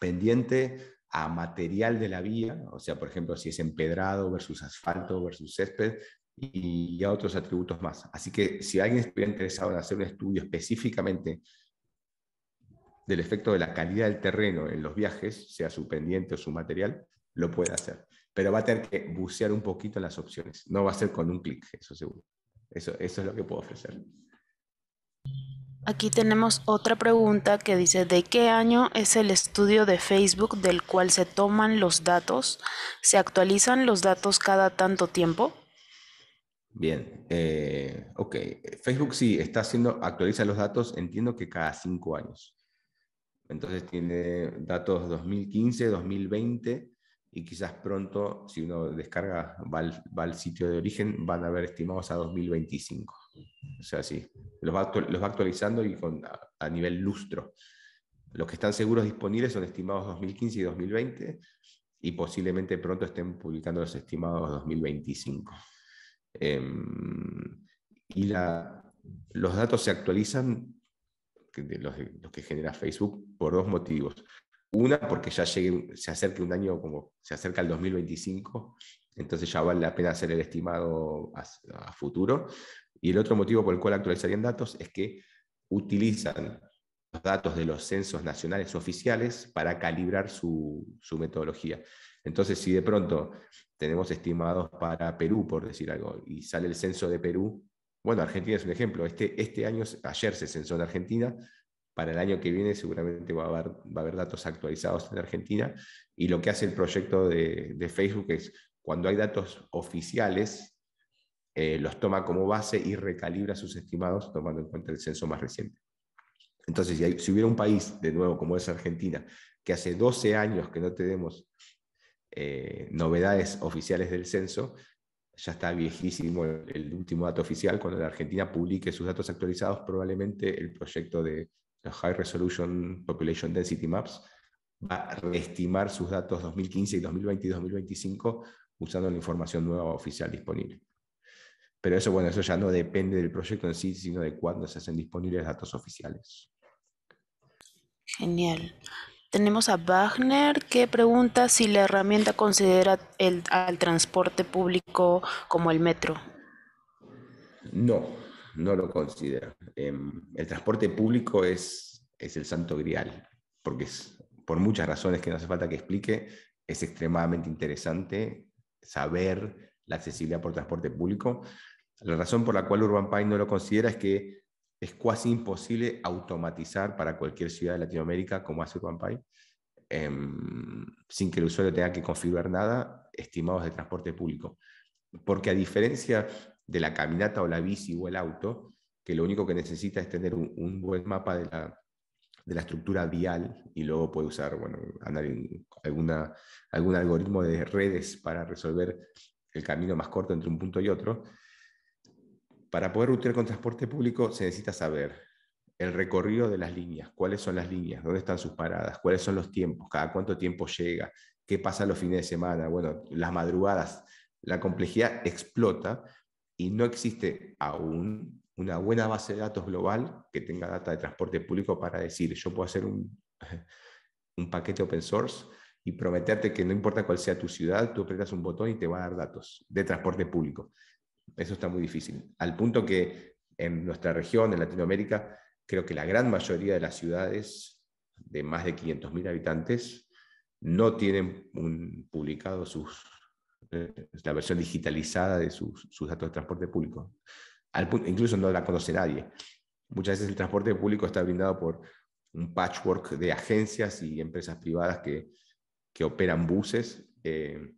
pendiente, a material de la vía, o sea, por ejemplo, si es empedrado versus asfalto versus césped y, a otros atributos más. Así que si alguien estuviera interesado en hacer un estudio específicamente del efecto de la calidad del terreno en los viajes, sea su pendiente o su material, lo puede hacer. Pero va a tener que bucear un poquito en las opciones. No va a ser con un clic, eso seguro. Eso, es lo que puedo ofrecer. Aquí tenemos otra pregunta que dice, ¿de qué año es el estudio de Facebook del cual se toman los datos? ¿Se actualizan los datos cada tanto tiempo? Bien, eh, ok. Facebook sí está haciendo, actualiza los datos, entiendo que cada cinco años. Entonces tiene datos 2015, 2020, y quizás pronto, si uno descarga, va al, sitio de origen, van a ver estimados a 2025. O sea, sí, los va, actualizando y con, a, nivel lustro. Los que están seguros disponibles son estimados 2015 y 2020 y posiblemente pronto estén publicando los estimados 2025. Em, y la, los datos se actualizan, los que genera Facebook, por dos motivos. Una, porque ya se acerca un año como se acerca el 2025, entonces ya vale la pena hacer el estimado a, futuro. Y el otro motivo por el cual actualizarían datos es que utilizan los datos de los censos nacionales oficiales para calibrar su, metodología. Entonces, si de pronto tenemos estimados para Perú, por decir algo, y sale el censo de Perú, bueno, Argentina es un ejemplo, este, este año, ayer se censó en Argentina, para el año que viene seguramente va a haber, va a haber datos actualizados en Argentina. Y lo que hace el proyecto de, Facebook es, cuando hay datos oficiales, eh, los toma como base y recalibra sus estimados tomando en cuenta el censo más reciente. Entonces, si, hubiera un país, de nuevo, como es Argentina, que hace 12 años que no tenemos eh, novedades oficiales del censo, ya está viejísimo el último dato oficial, cuando la Argentina publique sus datos actualizados, probablemente el proyecto de, High Resolution Population Density Maps, va a reestimar sus datos 2015 y 2020 y 2025 usando la información nueva oficial disponible. Pero eso, bueno, eso ya no depende del proyecto en sí, sino de cuándo se hacen disponibles datos oficiales. Genial. Tenemos a Wagner que pregunta si la herramienta considera el, al transporte público como el metro. No, no lo considera. Em, el transporte público es, es el santo grial, porque es, por muchas razones que no hace falta que explique, es extremadamente interesante saber la accesibilidad por transporte público. La razón por la cual Urban no lo considera es que es casi imposible automatizar para cualquier ciudad de Latinoamérica como hace Urban em, sin que el usuario tenga que configurar nada, estimados de transporte público. Porque a diferencia de la caminata o la bici o el auto, que lo único que necesita es tener un, buen mapa de la, estructura vial y luego puede usar bueno, alguna, algún algoritmo de redes para resolver el camino más corto entre un punto y otro. Para poder rutear con transporte público se necesita saber el recorrido de las líneas, cuáles son las líneas, dónde están sus paradas, cuáles son los tiempos, cada cuánto tiempo llega, qué pasa los fines de semana, bueno, las madrugadas. La complejidad explota y no existe aún una buena base de datos global que tenga data de transporte público para decir, yo puedo hacer un, <laughs> un paquete open source y prometerte que no importa cuál sea tu ciudad, tú apretas un botón y te va a dar datos de transporte público. Eso está muy difícil. Al punto que en nuestra región, en Latinoamérica, creo que la gran mayoría de las ciudades de más de 500.000 habitantes no tienen un, publicado sus eh, la versión digitalizada de sus, datos de transporte público. Al, incluso no la conoce nadie. Muchas veces el transporte público está brindado por un patchwork de agencias y empresas privadas que, operan buses eh,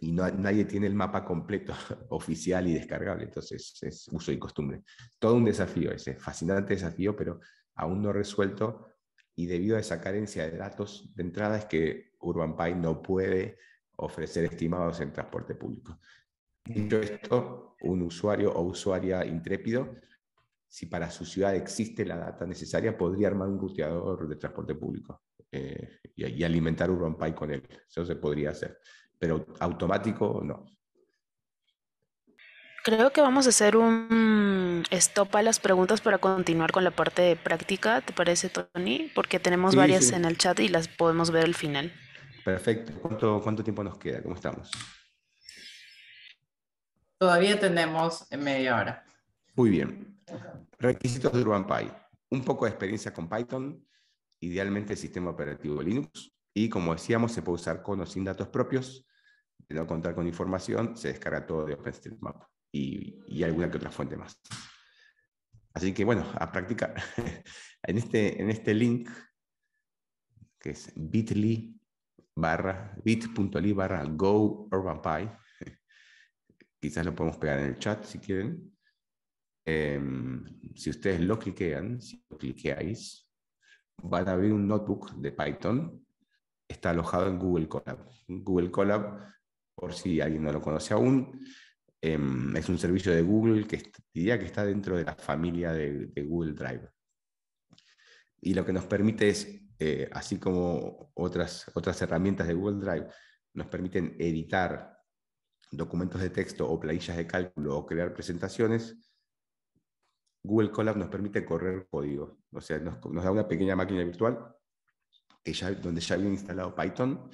y nadie tiene el mapa completo <laughs> oficial y descargable. Entonces es uso y costumbre. Todo un desafío ese, fascinante desafío, pero aún no resuelto y debido a esa carencia de datos de entrada es que UrbanPy no puede ofrecer estimados en transporte público. Dicho esto, un usuario o usuaria intrépido, si para su ciudad existe la data necesaria, podría armar un ruteador de transporte público eh, y, alimentar alimentar Rompay con él. Eso se podría hacer, pero automático no. Creo que vamos a hacer un stop a las preguntas para continuar con la parte de práctica, ¿te parece, Tony? Porque tenemos varias en el chat y las podemos ver al final. Perfecto. ¿Cuánto, tiempo nos queda? ¿Cómo estamos? Todavía tenemos eh, media hora. Muy bien. Requisitos de UrbanPy. Un poco de experiencia con Python, idealmente el sistema operativo Linux. Y como decíamos, se puede usar con o sin datos propios. De no contar con información, se descarga todo de OpenStreetMap y, y alguna que otra fuente más. Así que bueno, a practicar. <laughs> en, este, en este link, que es bit.ly barra bit.ly barra go urban <laughs> Quizás lo podemos pegar en el chat si quieren. Em, si ustedes lo cliquean, si lo cliqueáis, van a abrir un notebook de Python. Está alojado en Google Colab. Google Colab, por si alguien no lo conoce aún, em, es un servicio de Google que diría que está dentro de la familia de, de Google Drive. Y lo que nos permite es eh, así como otras, otras herramientas de Google Drive, nos permiten editar documentos de texto o planillas de cálculo o crear presentaciones, Google Colab nos permite correr código. O sea, nos, da una pequeña máquina virtual donde ya viene instalado Python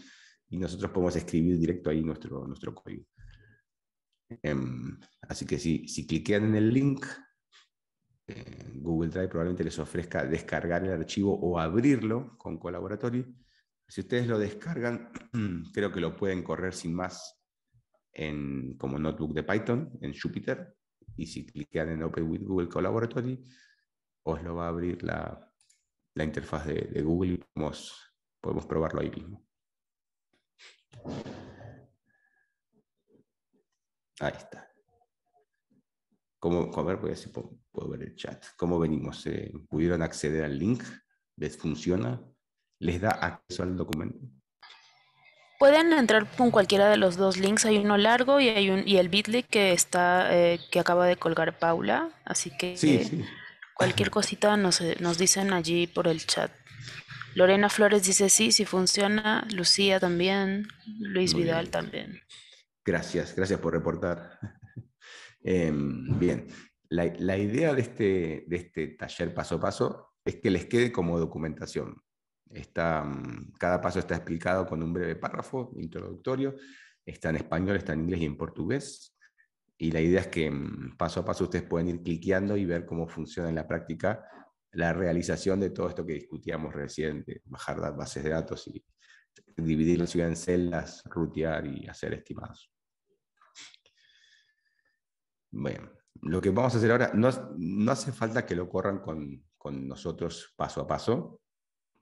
y nosotros podemos escribir directo ahí nuestro, nuestro código. Em, así que si, si cliquean en el link, eh, Google Drive probablemente les ofrezca descargar el archivo o abrirlo con Collaboratory. Si ustedes lo descargan, <clears throat> creo que lo pueden correr sin más en, como notebook de Python en Jupyter. Y si clican en Open with Google Collaboratory, os lo va a abrir la, interfaz de, Google y podemos probarlo ahí mismo. Ahí está. ¿Cómo, a ver, voy a si puedo, ver el chat. ¿Cómo venimos? Eh, ¿Pudieron acceder al link? ¿Les funciona? ¿Les da acceso al documento? Pueden entrar con cualquiera de los dos links. Hay uno largo y hay un el Bitly que está eh, que acaba de colgar Paula. Así que cualquier cosita eh, nos, dicen allí por el chat. Lorena Flores dice sí, sí funciona. Lucía también. Luis Vidal también. Gracias, gracias por reportar. Em, bien, la, idea de este, este taller paso a paso es que les quede como documentación. Mm, cada paso está explicado con un breve párrafo introductorio, está en español, está en inglés y en portugués. Y la idea es que mm, paso a paso ustedes pueden ir cliqueando y ver cómo funciona en la práctica la realización de todo esto que discutíamos reciente bajar las bases de datos y dividir la ciudad en celdas, rutear y hacer estimados. Bueno, lo que vamos a hacer ahora, no, hace falta que lo corran con, nosotros paso a paso,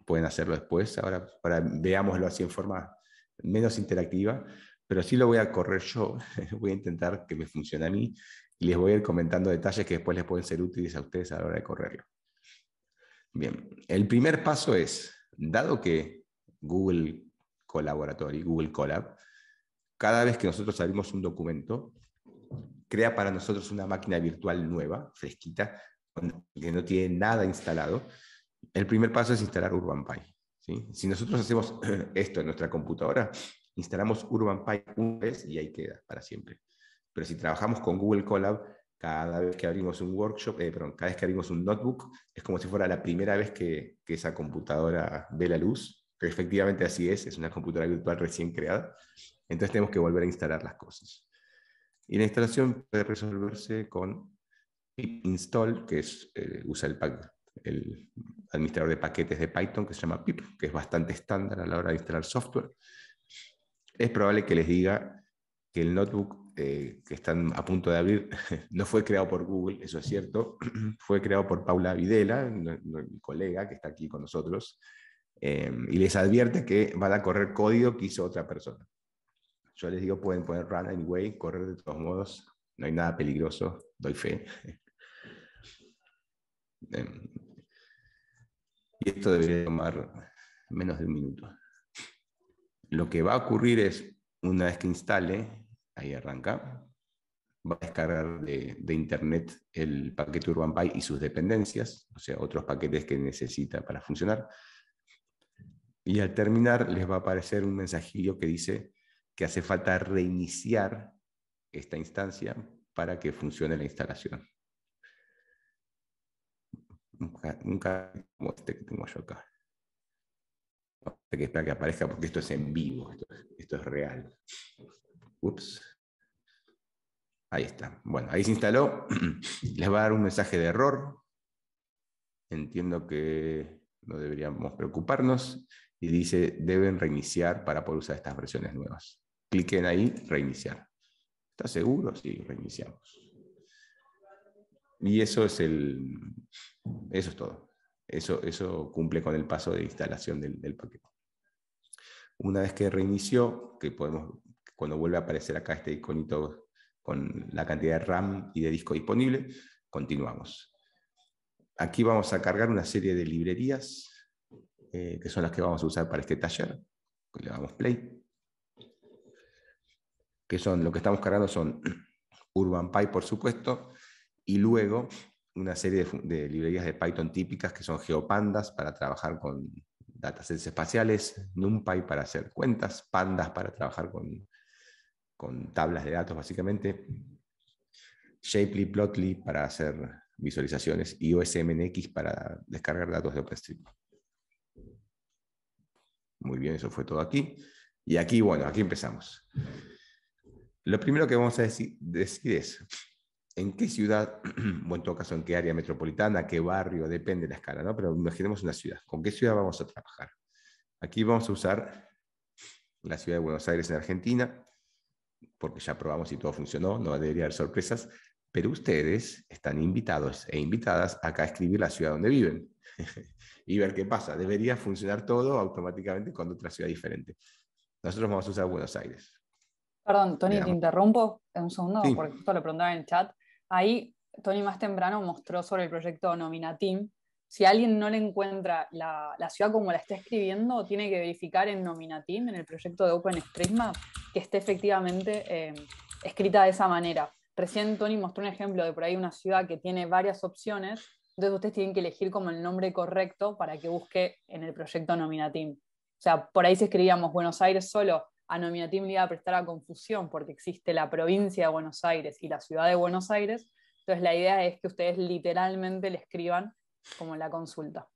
pueden hacerlo después, ahora, para veámoslo así en forma menos interactiva, pero sí lo voy a correr yo, <laughs> voy a intentar que me funcione a mí y les voy a ir comentando detalles que después les pueden ser útiles a ustedes a la hora de correrlo. Bien, el primer paso es, dado que Google Collaboratory, Google Colab, cada vez que nosotros abrimos un documento, crea para nosotros una máquina virtual nueva, fresquita, que no tiene nada instalado, el primer paso es instalar UrbanPy. Si nosotros hacemos <clears throat> esto en nuestra computadora, instalamos UrbanPy una vez y ahí queda para siempre. Pero si trabajamos con Google Colab, cada vez que abrimos un workshop, eh, cada vez que abrimos un notebook, es como si fuera la primera vez que, que esa computadora ve la luz, que efectivamente así es, es una computadora virtual recién creada, entonces tenemos que volver a instalar las cosas. Y la instalación puede resolverse con pip install, que es, eh, usa el, el, administrador de paquetes de Python que se llama pip, que es bastante estándar a la hora de instalar software. Es probable que les diga que el notebook eh, que están a punto de abrir <laughs> no fue creado por Google, eso es cierto, <clears throat> fue creado por Paula Videla, mi colega que está aquí con nosotros, eh, y les advierte que van a correr código que hizo otra persona. Yo les digo, pueden poner run anyway, correr de todos modos, no hay nada peligroso, doy fe. <laughs> Em, y esto debería tomar menos de un minuto. Lo que va a ocurrir es, una vez que instale, ahí arranca, va a descargar de, internet el paquete UrbanPy y sus dependencias, o sea, otros paquetes que necesita para funcionar. Y al terminar les va a aparecer un mensajillo que dice que hace falta reiniciar esta instancia para que funcione la instalación. Nunca como este que tengo yo acá. Este que espera que aparezca porque esto es en vivo, esto, esto es real. Ups. Ahí está. Bueno, ahí se instaló. <clears throat> Les va a dar un mensaje de error. Entiendo que no deberíamos preocuparnos. Y dice, deben reiniciar para poder usar estas versiones nuevas cliquen ahí, reiniciar. ¿Estás seguro? Sí, reiniciamos. Y eso es el, eso es todo. Eso, eso cumple con el paso de instalación del, paquete. Una vez que reinició, que podemos, cuando vuelve a aparecer acá este iconito con la cantidad de RAM y de disco disponible, continuamos. Aquí vamos a cargar una serie de librerías eh, que son las que vamos a usar para este taller. Le damos play que son, lo que estamos cargando son <clears throat> UrbanPy por supuesto, y luego una serie de, librerías de Python típicas que son GeoPandas para trabajar con datasets espaciales, NumPy para hacer cuentas, Pandas para trabajar con, con tablas de datos básicamente, Shapely, Plotly para hacer visualizaciones y OSMNX para descargar datos de OpenStreetMap. Muy bien, eso fue todo aquí. Y aquí, bueno, aquí empezamos. Lo primero que vamos a decir, es, ¿en qué ciudad, <clears throat> o en todo caso, en qué área metropolitana, qué barrio, depende la escala, ¿no? Pero imaginemos una ciudad, ¿con qué ciudad vamos a trabajar? Aquí vamos a usar la ciudad de Buenos Aires en Argentina, porque ya probamos y todo funcionó, no debería haber sorpresas, pero ustedes están invitados e invitadas acá a escribir la ciudad donde viven <laughs> y ver qué pasa. Debería funcionar todo automáticamente con otra ciudad diferente. Nosotros vamos a usar Buenos Aires. Perdón, Tony, te interrumpo un segundo, porque justo lo preguntaba en el chat. Ahí, Tony más temprano mostró sobre el proyecto Nominatim. Si alguien no le encuentra la, ciudad como la está escribiendo, tiene que verificar en Nominatim, en el proyecto de OpenStreetMap, que esté efectivamente eh, escrita de esa manera. Recién Tony mostró un ejemplo de por ahí una ciudad que tiene varias opciones, entonces ustedes tienen que elegir como el nombre correcto para que busque en el proyecto Nominatim. O sea, por ahí si escribíamos Buenos Aires solo a Nominatim le iba a prestar a confusión porque existe la provincia de Buenos Aires y la ciudad de Buenos Aires. Entonces la idea es que ustedes literalmente le escriban como la consulta.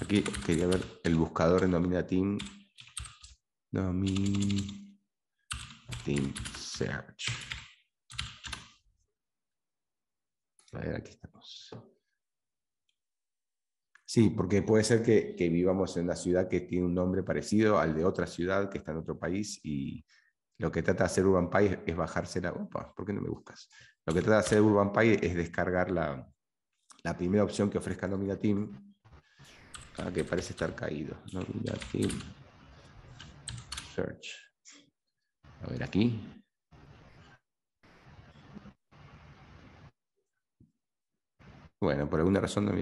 Aquí quería ver el buscador en Nominatim. Nominatim Search. A ver, aquí estamos. Sí, porque puede ser que, vivamos en una ciudad que tiene un nombre parecido al de otra ciudad que está en otro país y lo que trata de hacer Urban Pie es, bajarse la... Opa, ¿por qué no me buscas? Lo que trata de hacer Urban Pie es descargar la, primera opción que ofrezca Nomina Team, ah, que parece estar caído. Nomina Team. Search. A ver aquí. Bueno, por alguna razón no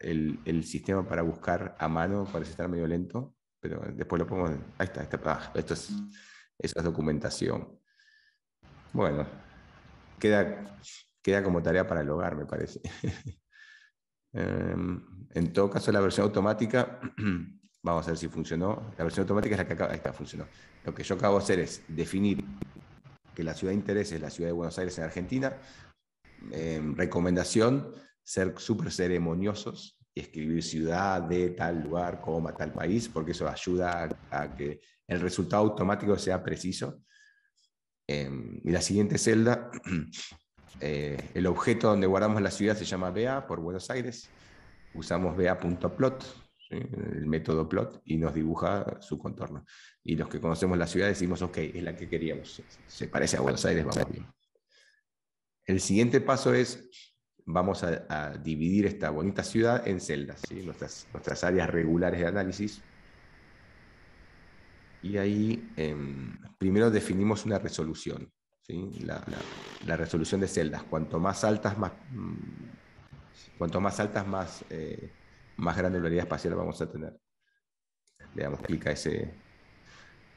el, sistema para buscar a mano parece estar medio lento, pero después lo pongo. Ahí está, ah, esto es, eso documentación. Bueno, queda, queda como tarea para el hogar, me parece. <laughs> Em, en todo caso, la versión automática, <clears throat> vamos a ver si funcionó. La versión automática es la que acaba, ahí está, funcionó. Lo que yo acabo de hacer es definir que la ciudad de interés es la ciudad de Buenos Aires en Argentina, Em, recomendación, ser súper ceremoniosos y escribir ciudad de tal lugar, coma, tal país, porque eso ayuda a, que el resultado automático sea preciso. Em, y la siguiente celda, <clears throat> eh, el objeto donde guardamos la ciudad se llama BA por Buenos Aires. Usamos BA.plot, el método plot, y nos dibuja su contorno. Y los que conocemos la ciudad decimos, ok, es la que queríamos. Se parece a Buenos Aires, vamos bien. El siguiente paso es, vamos a, dividir esta bonita ciudad en celdas, ¿sí? nuestras, nuestras áreas regulares de análisis. Y ahí em, primero definimos una resolución, la, resolución de celdas. Cuanto más altas, más, mm, cuanto más, altas, más, eh, más grande espacial vamos a tener. Le damos clic a ese,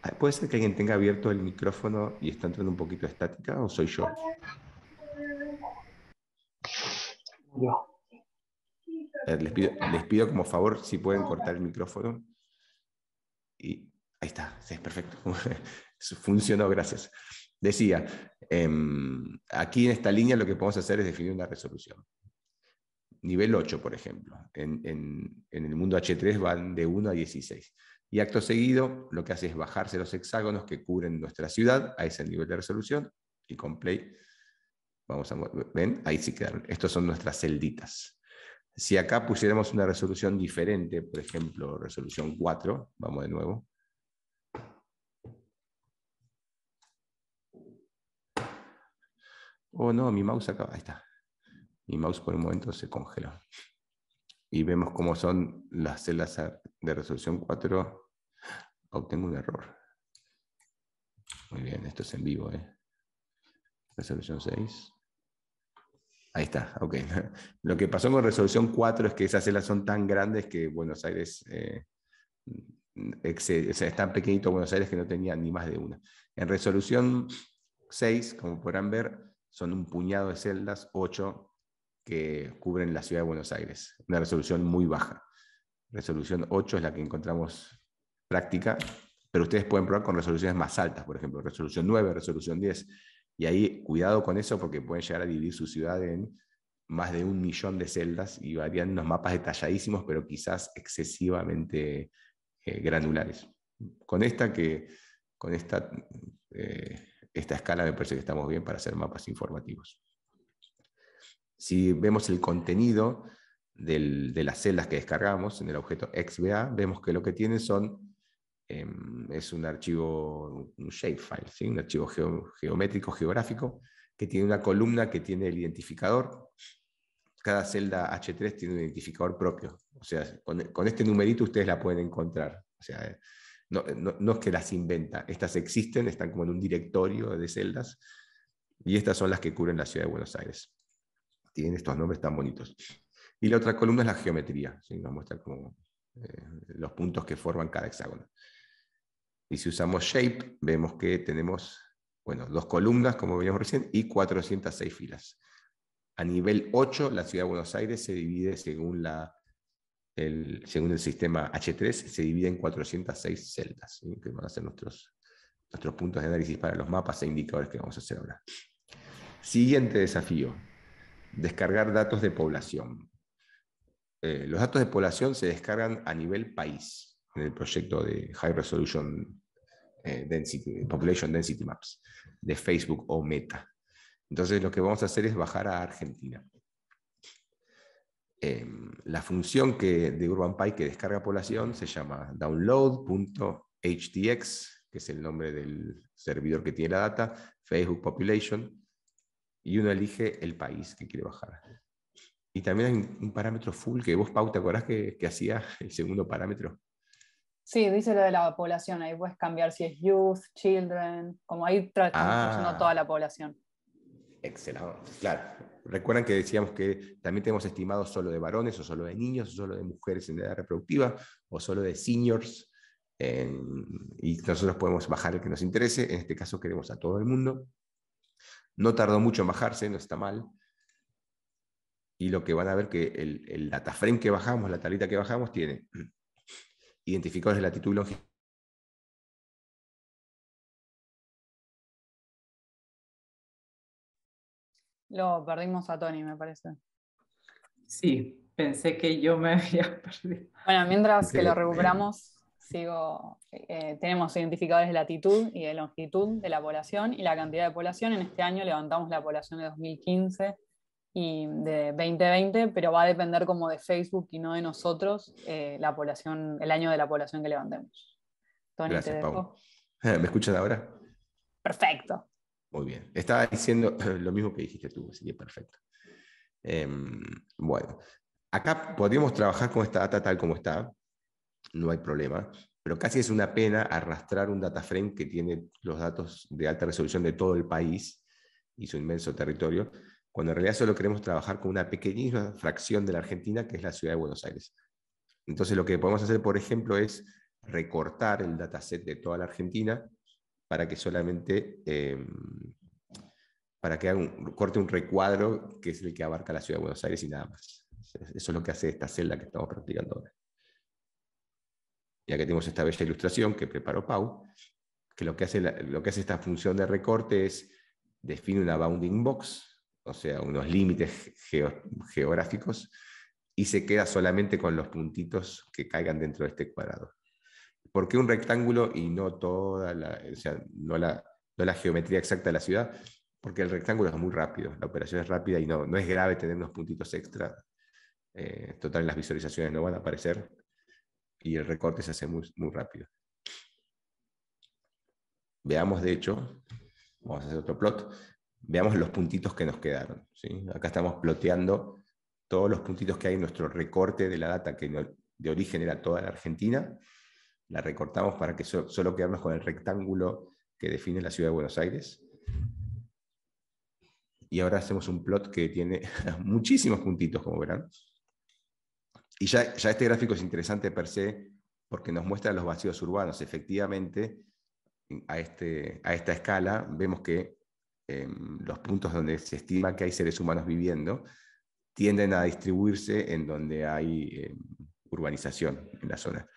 ah, ¿Puede ser que alguien tenga abierto el micrófono y está entrando un poquito de estática o soy yo? Eh, les pido, como favor si pueden cortar el micrófono. Y ahí está, sí, perfecto. <laughs> Funcionó, gracias. Decía, em, aquí en esta línea lo que podemos hacer es definir una resolución. Nivel 8, por ejemplo. En, en, el mundo H3 van de 1 a 16. Y acto seguido lo que hace es bajarse los hexágonos que cubren nuestra ciudad a ese nivel de resolución y con play Vamos a, ven, ahí sí quedaron. Estas son nuestras celditas. Si acá pusiéramos una resolución diferente, por ejemplo, resolución 4, vamos de nuevo. Oh no, mi mouse acaba, ahí está. Mi mouse por un momento se congeló. Y vemos cómo son las celdas de resolución 4. Obtengo un error. Muy bien, esto es en vivo. ¿eh? Resolución 6. Ahí está, ok. <laughs> Lo que pasó con resolución 4 es que esas celdas son tan grandes que Buenos Aires, eh, o sea, es tan pequeñito Buenos Aires que no tenía ni más de una. En resolución 6, como podrán ver, son un puñado de celdas, 8, que cubren la ciudad de Buenos Aires. Una resolución muy baja. Resolución 8 es la que encontramos práctica, pero ustedes pueden probar con resoluciones más altas, por ejemplo, resolución 9, resolución 10. Y ahí cuidado con eso porque pueden llegar a dividir su ciudad en más de un millón de celdas y varían unos mapas detalladísimos, pero quizás excesivamente eh, granulares. Con esta, que, con esta, eh, esta escala me parece que estamos bien para hacer mapas informativos. Si vemos el contenido de las celdas que descargamos en el objeto XBA, vemos que lo que tiene son Em, es un archivo, un shapefile, un archivo geométrico, geográfico, que tiene una columna que tiene el identificador. Cada celda H3 tiene un identificador propio. O sea, con, este numerito ustedes la pueden encontrar. O sea, no, es que las inventa, estas existen, están como en un directorio de celdas, y estas son las que cubren la ciudad de Buenos Aires. Tienen estos nombres tan bonitos. Y la otra columna es la geometría, nos muestra como, eh, los puntos que forman cada hexágono. Y si usamos shape, vemos que tenemos, bueno, dos columnas, como veíamos recién, y 406 filas. A nivel 8, la ciudad de Buenos Aires se divide según, la, el, según el sistema H3, se divide en 406 celdas, que van a ser nuestros, nuestros puntos de análisis para los mapas e indicadores que vamos a hacer ahora. Siguiente desafío, descargar datos de población. Eh, los datos de población se descargan a nivel país el proyecto de High Resolution eh, Population Density Maps de Facebook o Meta. Entonces lo que vamos a hacer es bajar a Argentina. Em, la función que, de UrbanPy que descarga población se llama download.htx, que es el nombre del servidor que tiene la data, Facebook Population, y uno elige el país que quiere bajar. Y también hay un, parámetro full que vos, pauta ¿te acordás que hacía el segundo parámetro? Sí, dice lo de la población, ahí puedes cambiar si es youth, children, como ahí tratamos ah, toda la población. Excelente, claro. Recuerdan que decíamos que también tenemos estimados solo de varones, o solo de niños, o solo de mujeres en edad reproductiva, o solo de seniors, y nosotros podemos bajar el que nos interese, en este caso queremos a todo el mundo. No tardó mucho en bajarse, no está mal. Y lo que van a ver que el, el, frame que bajamos, la tarita que bajamos, tiene ¿Identificadores de latitud y longitud Lo perdimos a Tony, me parece. Sí, pensé que yo me <laughs> había perdido. Bueno, mientras que lo recuperamos, sigo. Eh, tenemos identificadores de latitud y de longitud de la población y la cantidad de población. En este año levantamos la población de 2015 y de 2020, pero va a depender como de Facebook y no de nosotros eh, la población, el año de la población que levantemos. Tony, Gracias, <laughs> ¿Me escuchas ahora? Perfecto. Muy bien. Estaba diciendo <laughs> lo mismo que dijiste tú, así que perfecto. Em, bueno, acá podríamos trabajar con esta data tal como está, no hay problema, pero casi es una pena arrastrar un data frame que tiene los datos de alta resolución de todo el país y su inmenso territorio cuando en realidad solo queremos trabajar con una pequeñísima fracción de la Argentina, que es la ciudad de Buenos Aires. Entonces, lo que podemos hacer, por ejemplo, es recortar el dataset de toda la Argentina para que solamente, em, para que haga un, corte un recuadro que es el que abarca la ciudad de Buenos Aires y nada más. Eso es lo que hace esta celda que estamos practicando ahora. y aquí tenemos esta bella ilustración que preparó Pau, que lo que hace, lo que hace esta función de recorte es define una bounding box o sea, unos límites geográficos, y se queda solamente con los puntitos que caigan dentro de este cuadrado. ¿Por qué un rectángulo y no toda la, o sea, no la, geometría exacta de la ciudad? Porque el rectángulo es muy rápido, la operación es rápida y no, no es grave tener unos puntitos extra. Eh, total, las visualizaciones no van a aparecer y el recorte se hace muy, muy rápido. Veamos, de hecho, vamos a hacer otro plot veamos los puntitos que nos quedaron. Acá estamos ploteando todos los puntitos que hay en nuestro recorte de la data que de origen era toda la Argentina. La recortamos para que solo quedarnos con el rectángulo que define la ciudad de Buenos Aires. Y ahora hacemos un plot que tiene <laughs> muchísimos puntitos, como verán. Y ya, este gráfico es interesante per se porque nos muestra los vacíos urbanos. Efectivamente, a, este, a esta escala vemos que Em, los puntos donde se estima que hay seres humanos viviendo tienden a distribuirse en donde hay em, urbanización en la zona.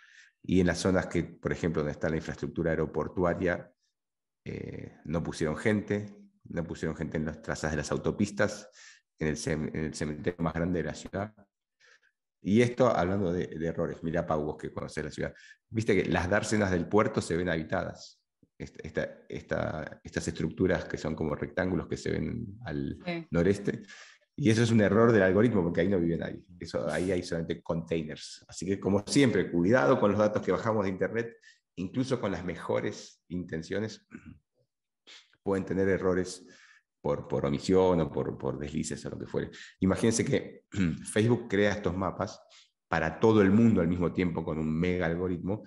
Y en las zonas que, por ejemplo, donde está la infraestructura aeroportuaria, eh, no pusieron gente, no pusieron gente en las trazas de las autopistas, en el, cementerio más grande de la ciudad. Y esto hablando de, errores, mira Pau, vos que conoces la ciudad, viste que las dársenas del puerto se ven habitadas estas estructuras que son como rectángulos que se ven al noreste. Y eso es un error del algoritmo porque ahí no vive nadie. Eso, ahí hay solamente containers. Así que como siempre, cuidado con los datos que bajamos de Internet, incluso con las mejores intenciones, <clears throat> pueden tener errores por, omisión o por, por deslices o lo que fuere. Imagínense que <clears throat> Facebook crea estos mapas para todo el mundo al mismo tiempo con un mega algoritmo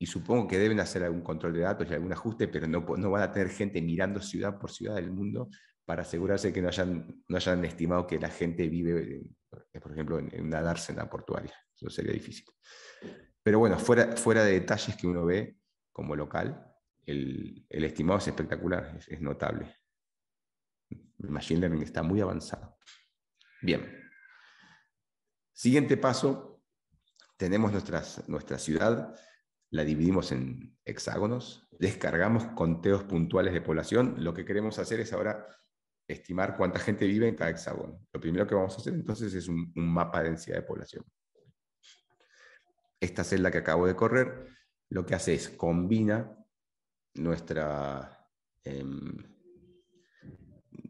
y supongo que deben hacer algún control de datos y algún ajuste, pero no, van a tener gente mirando ciudad por ciudad del mundo para asegurarse que no hayan, no hayan estimado que la gente vive, eh, por ejemplo, en una dársena portuaria. Eso sería difícil. Pero bueno, fuera, de detalles que uno ve como local, el, estimado es espectacular, es, notable. El machine learning está muy avanzado. Bien. Siguiente paso, tenemos nuestras, nuestra ciudad la dividimos en hexágonos, descargamos conteos puntuales de población. Lo que queremos hacer es ahora estimar cuánta gente vive en cada hexágono. Lo primero que vamos a hacer entonces es un, mapa de densidad de población. Esta celda que acabo de correr lo que hace es combina nuestra... Em,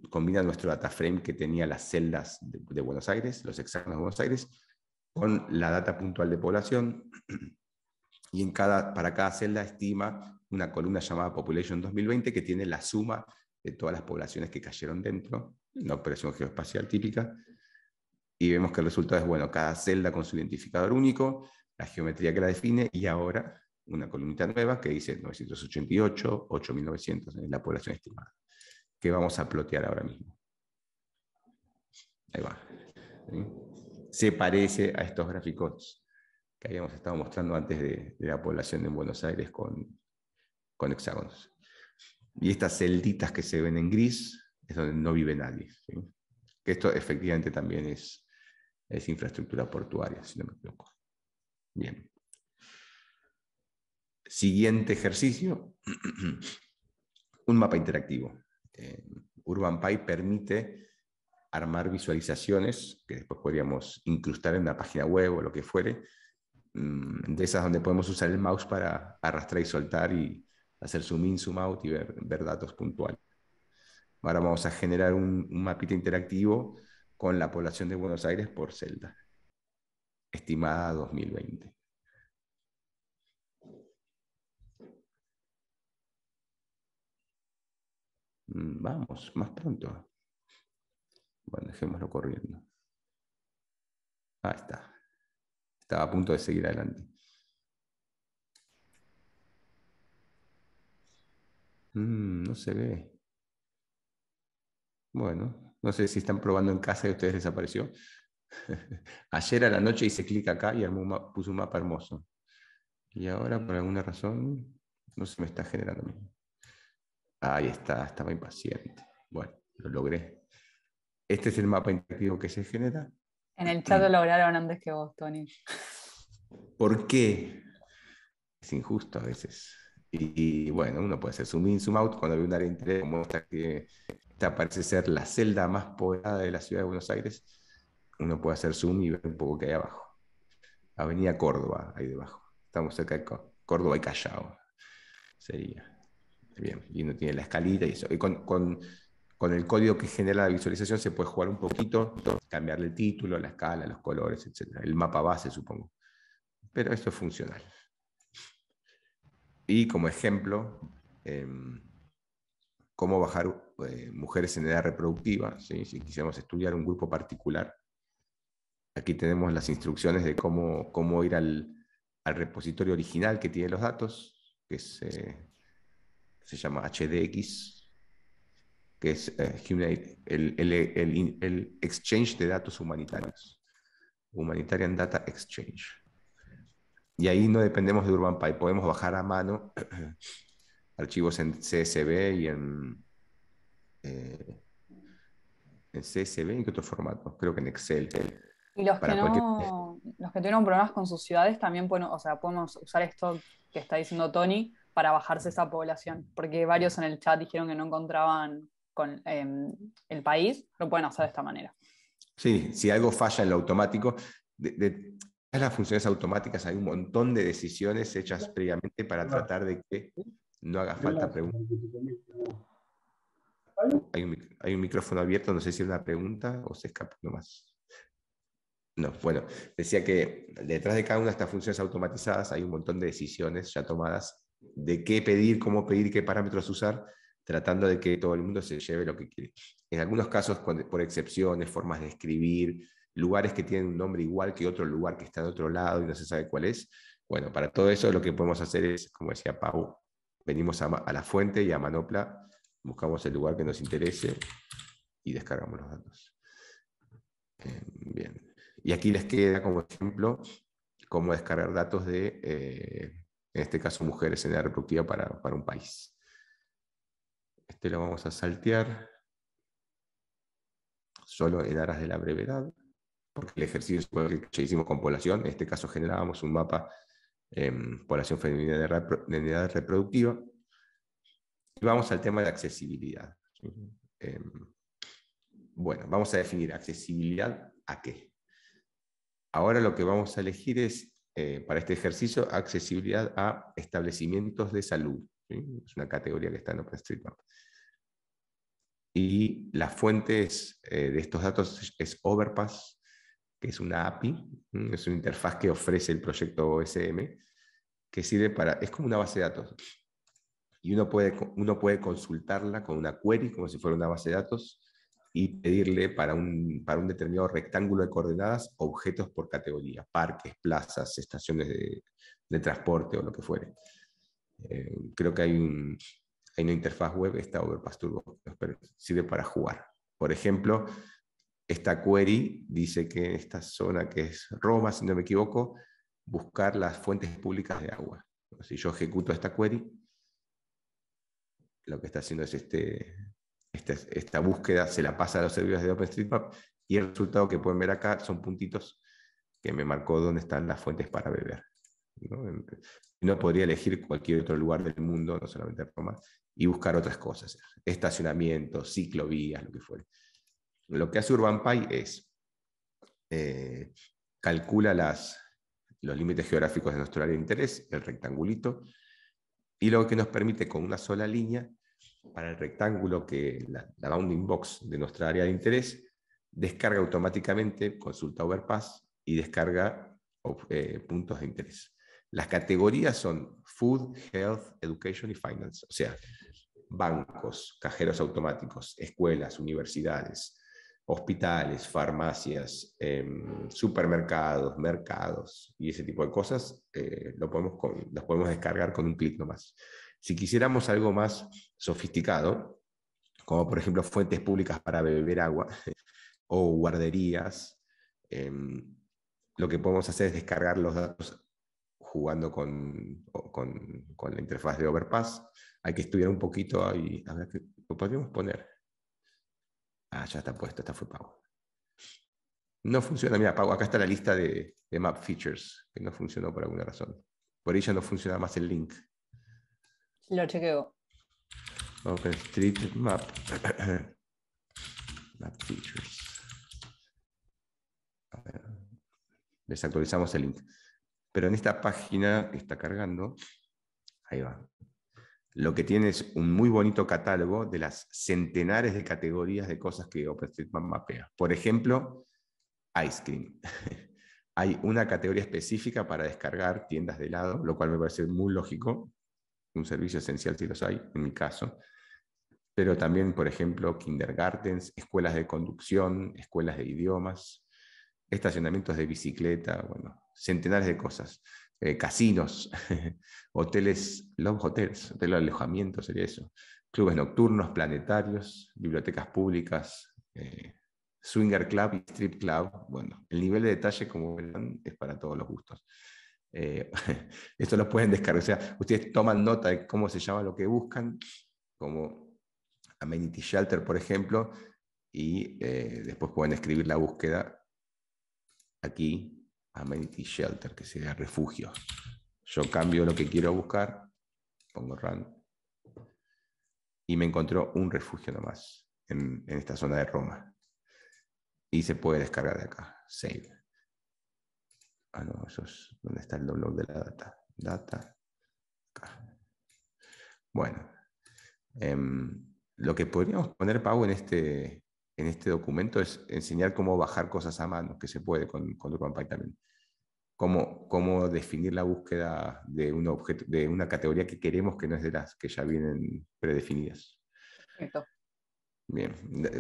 combina nuestro data frame que tenía las celdas de, de Buenos Aires, los hexágonos de Buenos Aires, con la data puntual de población y en cada, para cada celda estima una columna llamada Population 2020 que tiene la suma de todas las poblaciones que cayeron dentro, una operación geoespacial típica, y vemos que el resultado es, bueno, cada celda con su identificador único, la geometría que la define, y ahora una columnita nueva que dice 988, 8900, en la población estimada, que vamos a plotear ahora mismo. Ahí va. Se parece a estos gráficos que habíamos estado mostrando antes de, la población en Buenos Aires con, hexágonos. Y estas celditas que se ven en gris es donde no vive nadie. esto efectivamente también es, infraestructura portuaria, si no me equivoco. Bien. Siguiente ejercicio, <clears throat> un mapa interactivo. Eh, Urban permite armar visualizaciones que después podríamos incrustar en una página web o lo que fuere, Mm, de esas donde podemos usar el mouse para arrastrar y soltar y hacer zoom in, zoom out y ver, datos puntuales. Ahora vamos a generar un, un, mapita interactivo con la población de Buenos Aires por celda, estimada 2020. Mm, vamos, más pronto. Bueno, dejémoslo corriendo. Ahí está estaba a punto de seguir adelante. Mm, no se ve. Bueno, no sé si están probando en casa y ustedes desapareció. <laughs> Ayer a la noche hice clic acá y puso un mapa hermoso. Y ahora, por alguna razón, no se me está generando. Ahí está, estaba impaciente. Bueno, lo logré. Este es el mapa interactivo que se genera. En el este, chat lo lograron antes que vos, Tony. ¿Por qué? Es injusto a veces. Y, bueno, uno puede hacer zoom in, zoom out cuando hay un área de interés como esta que parece ser la celda más poblada de la ciudad de Buenos Aires. Uno puede hacer zoom y ver un poco qué hay abajo. Avenida Córdoba, ahí debajo. Estamos cerca de Córdoba y Callao. Sería. y uno tiene la escalita y eso. Y con con el código que genera la visualización se puede jugar un poquito, cambiarle el título, la escala, los colores, etc. El mapa base, supongo. Pero esto es funcional. Y como ejemplo, em, cómo bajar eh, mujeres en edad reproductiva, si quisiéramos estudiar un grupo particular. Aquí tenemos las instrucciones de cómo, cómo ir al, repositorio original que tiene los datos, que eh, se llama HDX, que es eh, el, el, exchange de datos humanitarios, Humanitarian Data Exchange. Y ahí no dependemos de Urban podemos bajar a mano <clears throat> archivos en CSV y en, eh, en CSV, ¿en qué otro formato? Creo que en Excel. Y los, que no, tuvieron problemas con sus ciudades también pueden, o sea, podemos usar esto que está diciendo Tony para bajarse esa población, porque varios en el chat dijeron que no encontraban con em, el país, lo pueden hacer de esta manera. Sí, si algo falla en lo automático, de, las funciones automáticas hay un montón de decisiones hechas previamente para tratar de que no haga falta preguntas. Hay un, micrófono abierto, no sé si es una pregunta o se escapa más. No, bueno, decía que detrás de cada una de estas funciones automatizadas hay un montón de decisiones ya tomadas de qué pedir, cómo pedir, qué parámetros usar, tratando de que todo el mundo se lleve lo que quiere. En algunos casos, por excepciones, formas de escribir, lugares que tienen un nombre igual que otro lugar que está de otro lado y no se sabe cuál es. Bueno, para todo eso lo que podemos hacer es, como decía Pau, venimos a, la fuente y a Manopla, buscamos el lugar que nos interese y descargamos los datos. Em, bien. Y aquí les queda como ejemplo cómo descargar datos de, eh, en este caso, mujeres en edad reproductiva para un país. Este lo vamos a saltear solo en aras de la brevedad, porque el ejercicio que hicimos con población, en este caso generábamos un mapa em, población femenina de, de edad reproductiva. Y vamos al tema de accesibilidad. Em, bueno, vamos a definir accesibilidad a qué. Ahora lo que vamos a elegir es, eh, para este ejercicio, accesibilidad a establecimientos de salud. Es una categoría que está en OpenStreetMap y las fuentes eh, de estos datos es Overpass, que es una API, es una interfaz que ofrece el proyecto OSM, que sirve para, es como una base de datos. Y uno puede, uno puede consultarla con una query, como si fuera una base de datos, y pedirle para un, para un determinado rectángulo de coordenadas objetos por categoría, parques, plazas, estaciones de, de transporte o lo que fuere. Eh, creo que hay un, hay una interfaz web, está Overpass Turbo, pero sirve para jugar. Por ejemplo, esta query dice que en esta zona que es Roma, si no me equivoco, buscar las fuentes públicas de agua. Si yo ejecuto esta query, lo que está haciendo es este, este esta, búsqueda, se la pasa a los servidores de OpenStreetMap y el resultado que pueden ver acá son puntitos que me marcó dónde están las fuentes para beber. ¿no? no podría elegir cualquier otro lugar del mundo, no solamente Roma, y buscar otras cosas, estacionamientos, ciclovías, lo que fuere. Lo que hace UrbanPy es eh, calcula las, los límites geográficos de nuestro área de interés, el rectangulito, y lo que nos permite con una sola línea, para el rectángulo que la, bounding box de nuestra área de interés, descarga automáticamente, consulta Overpass y descarga eh, puntos de interés. Las categorías son Food, Health, Education y Finance, o sea, bancos, cajeros automáticos, escuelas, universidades, hospitales, farmacias, em, supermercados, mercados y ese tipo de cosas, eh, lo podemos con, podemos descargar con un clic nomás. Si quisiéramos algo más sofisticado, como por ejemplo fuentes públicas para beber agua <laughs> o guarderías, em, lo que podemos hacer es descargar los datos jugando con, la interfaz de Overpass. Hay que estudiar un poquito ahí. A ver, ¿lo podríamos poner? Ah, ya está puesto, esta fue pago. No funciona, mira, pago. Acá está la lista de, map features, que no funcionó por alguna razón. Por ella no funciona más el link. Lo chequeo. OpenStreetMap. <clears throat> map features. Les el link. Pero en esta página que está cargando, ahí va. Lo que tiene es un muy bonito catálogo de las centenares de categorías de cosas que OpenStreetMap mapea. Por ejemplo, ice cream. <laughs> Hay una categoría específica para descargar tiendas de helado, lo cual me parece muy lógico. Un servicio esencial si los hay, en mi caso. Pero también, por ejemplo, kindergartens, escuelas de conducción, escuelas de idiomas, estacionamientos de bicicleta, bueno, centenares de cosas. Eh, casinos, <laughs> hoteles, los hotels, hotel de alojamiento sería eso, clubes nocturnos, planetarios, bibliotecas públicas, eh, swinger club y strip club. Bueno, el nivel de detalle, como verán, es para todos los gustos. Eh, <laughs> esto lo pueden descargar, o sea, ustedes toman nota de cómo se llama lo que buscan, como Amenity Shelter, por ejemplo, y después pueden escribir la búsqueda aquí Amenity Shelter, que sería refugio. Yo cambio lo que quiero buscar, pongo run, y me encontró un refugio nomás en, esta zona de Roma. Y se puede descargar de acá, save. Ah, no, eso es donde está el download de la data. Data. Acá. Bueno, em, lo que podríamos poner, Pau, en este, en este documento es enseñar cómo bajar cosas a mano, que se puede con, con también. Cómo, cómo, definir la búsqueda de, un objeto, de una categoría que queremos que no es de las que ya vienen predefinidas. Bien,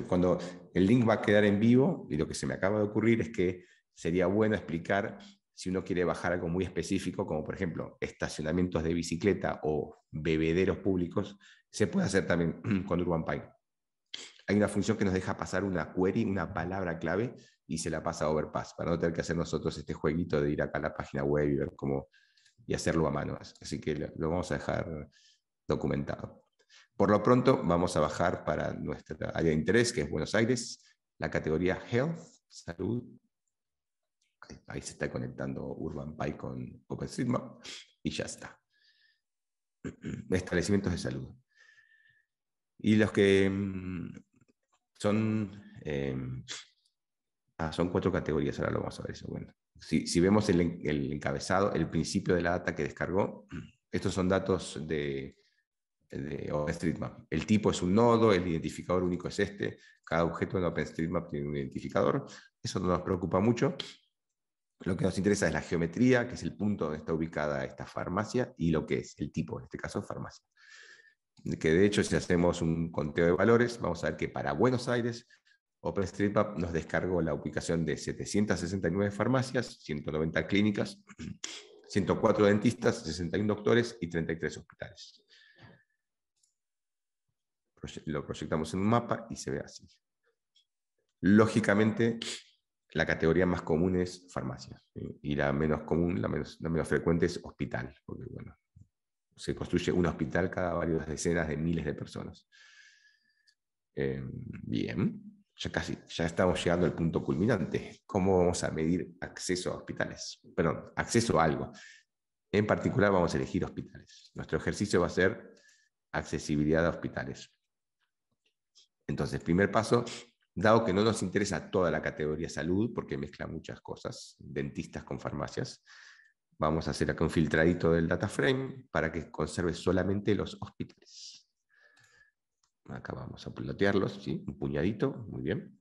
cuando el link va a quedar en vivo y lo que se me acaba de ocurrir es que sería bueno explicar si uno quiere bajar algo muy específico, como por ejemplo estacionamientos de bicicleta o bebederos públicos, se puede hacer también <clears throat> con Urban hay una función que nos deja pasar una query, una palabra clave, y se la pasa a Overpass, para no tener que hacer nosotros este jueguito de ir acá a la página web y ver cómo, y hacerlo a mano. Así que lo, vamos a dejar documentado. Por lo pronto, vamos a bajar para nuestra área de interés, que es Buenos Aires, la categoría Health, Salud. Ahí, se está conectando Urban UrbanPy con OpenStreetMap y ya está. <clears throat> Establecimientos de salud. Y los que mm, son, em, ah, son cuatro categorías, ahora lo vamos a ver. Eso. Bueno, si, vemos el, encabezado, el principio de la data que descargó, <clears throat> estos son datos de, de OpenStreetMap. El tipo es un nodo, el identificador único es este, cada objeto en OpenStreetMap tiene un identificador, eso no nos preocupa mucho. Lo que nos interesa es la geometría, que es el punto donde está ubicada esta farmacia, y lo que es el tipo, en este caso farmacia que de hecho si hacemos un conteo de valores, vamos a ver que para Buenos Aires, OpenStreetMap nos descargó la ubicación de 769 farmacias, 190 clínicas, 104 <clears throat> dentistas, 61 doctores y 33 hospitales. Lo proyectamos en un mapa y se ve así. Lógicamente, la categoría más común es farmacia y la menos común, la menos, menos frecuente es hospital, porque bueno, se construye un hospital cada varias decenas de miles de personas. Em, bien, ya casi, ya estamos llegando al punto culminante. ¿Cómo vamos a medir acceso a hospitales? Perdón, acceso a algo. En particular vamos a elegir hospitales. Nuestro ejercicio va a ser accesibilidad a hospitales. Entonces, primer paso, dado que no nos interesa toda la categoría salud, porque mezcla muchas cosas, dentistas con farmacias, Vamos a hacer acá un filtradito del data frame para que conserve solamente los hospitales. Acá vamos a plotearlos, un puñadito, muy bien.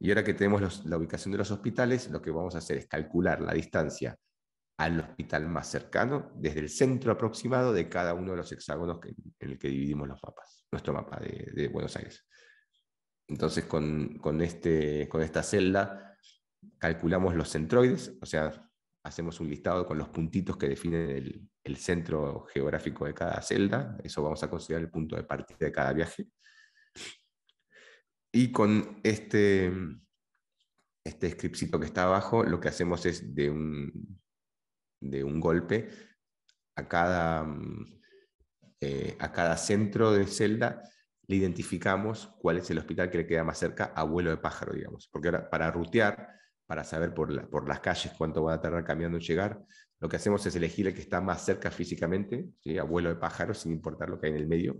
Y ahora que tenemos la ubicación de los hospitales, lo que vamos a hacer es calcular la distancia al hospital más cercano desde el centro aproximado de cada uno de los hexágonos en el que dividimos los mapas, nuestro mapa de, Buenos Aires. Entonces, con, este, con esta celda calculamos los centroides, o sea, hacemos un listado con los puntitos que definen el, centro geográfico de cada celda, eso vamos a considerar el punto de partida de cada viaje. Y con este, este scriptcito que está abajo, lo que hacemos es de un, de un golpe a cada, eh, a cada centro de celda, le identificamos cuál es el hospital que le queda más cerca a vuelo de pájaro, digamos. Porque ahora, para rutear, para saber por, por las calles cuánto va a tardar caminando en llegar. Lo que hacemos es elegir el que está más cerca físicamente, ¿sí? a vuelo de pájaro, sin importar lo que hay en el medio.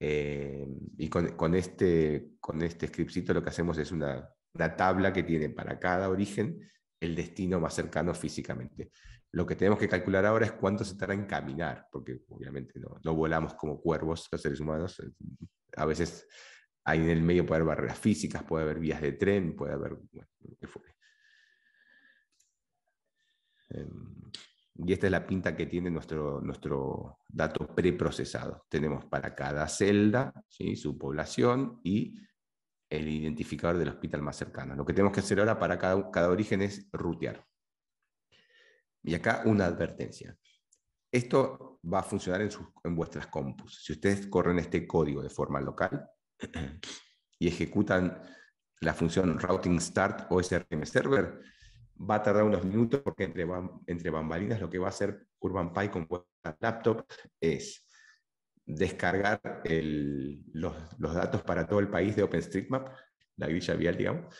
Eh, y con, este, con este lo que hacemos es una, tabla que tiene para cada origen el destino más cercano físicamente. Lo que tenemos que calcular ahora es cuánto se tarda en caminar, porque obviamente no, volamos como cuervos los seres humanos. A veces hay en el medio puede haber barreras físicas, puede haber vías de tren, puede haber... Em, y esta es la pinta que tiene nuestro, nuestro dato preprocesado. Tenemos para cada celda su población y el identificador del hospital más cercano. Lo que tenemos que hacer ahora para cada, origen es rutear. Y acá una advertencia. Esto va a funcionar en, en vuestras compus. Si ustedes corren este código de forma local <clears throat> y ejecutan la función routing start o SRM server, va a tardar unos minutos porque entre, entre bambalinas lo que va a hacer Urban con vuestra laptop es descargar los, los, datos para todo el país de OpenStreetMap, la grilla vial, digamos,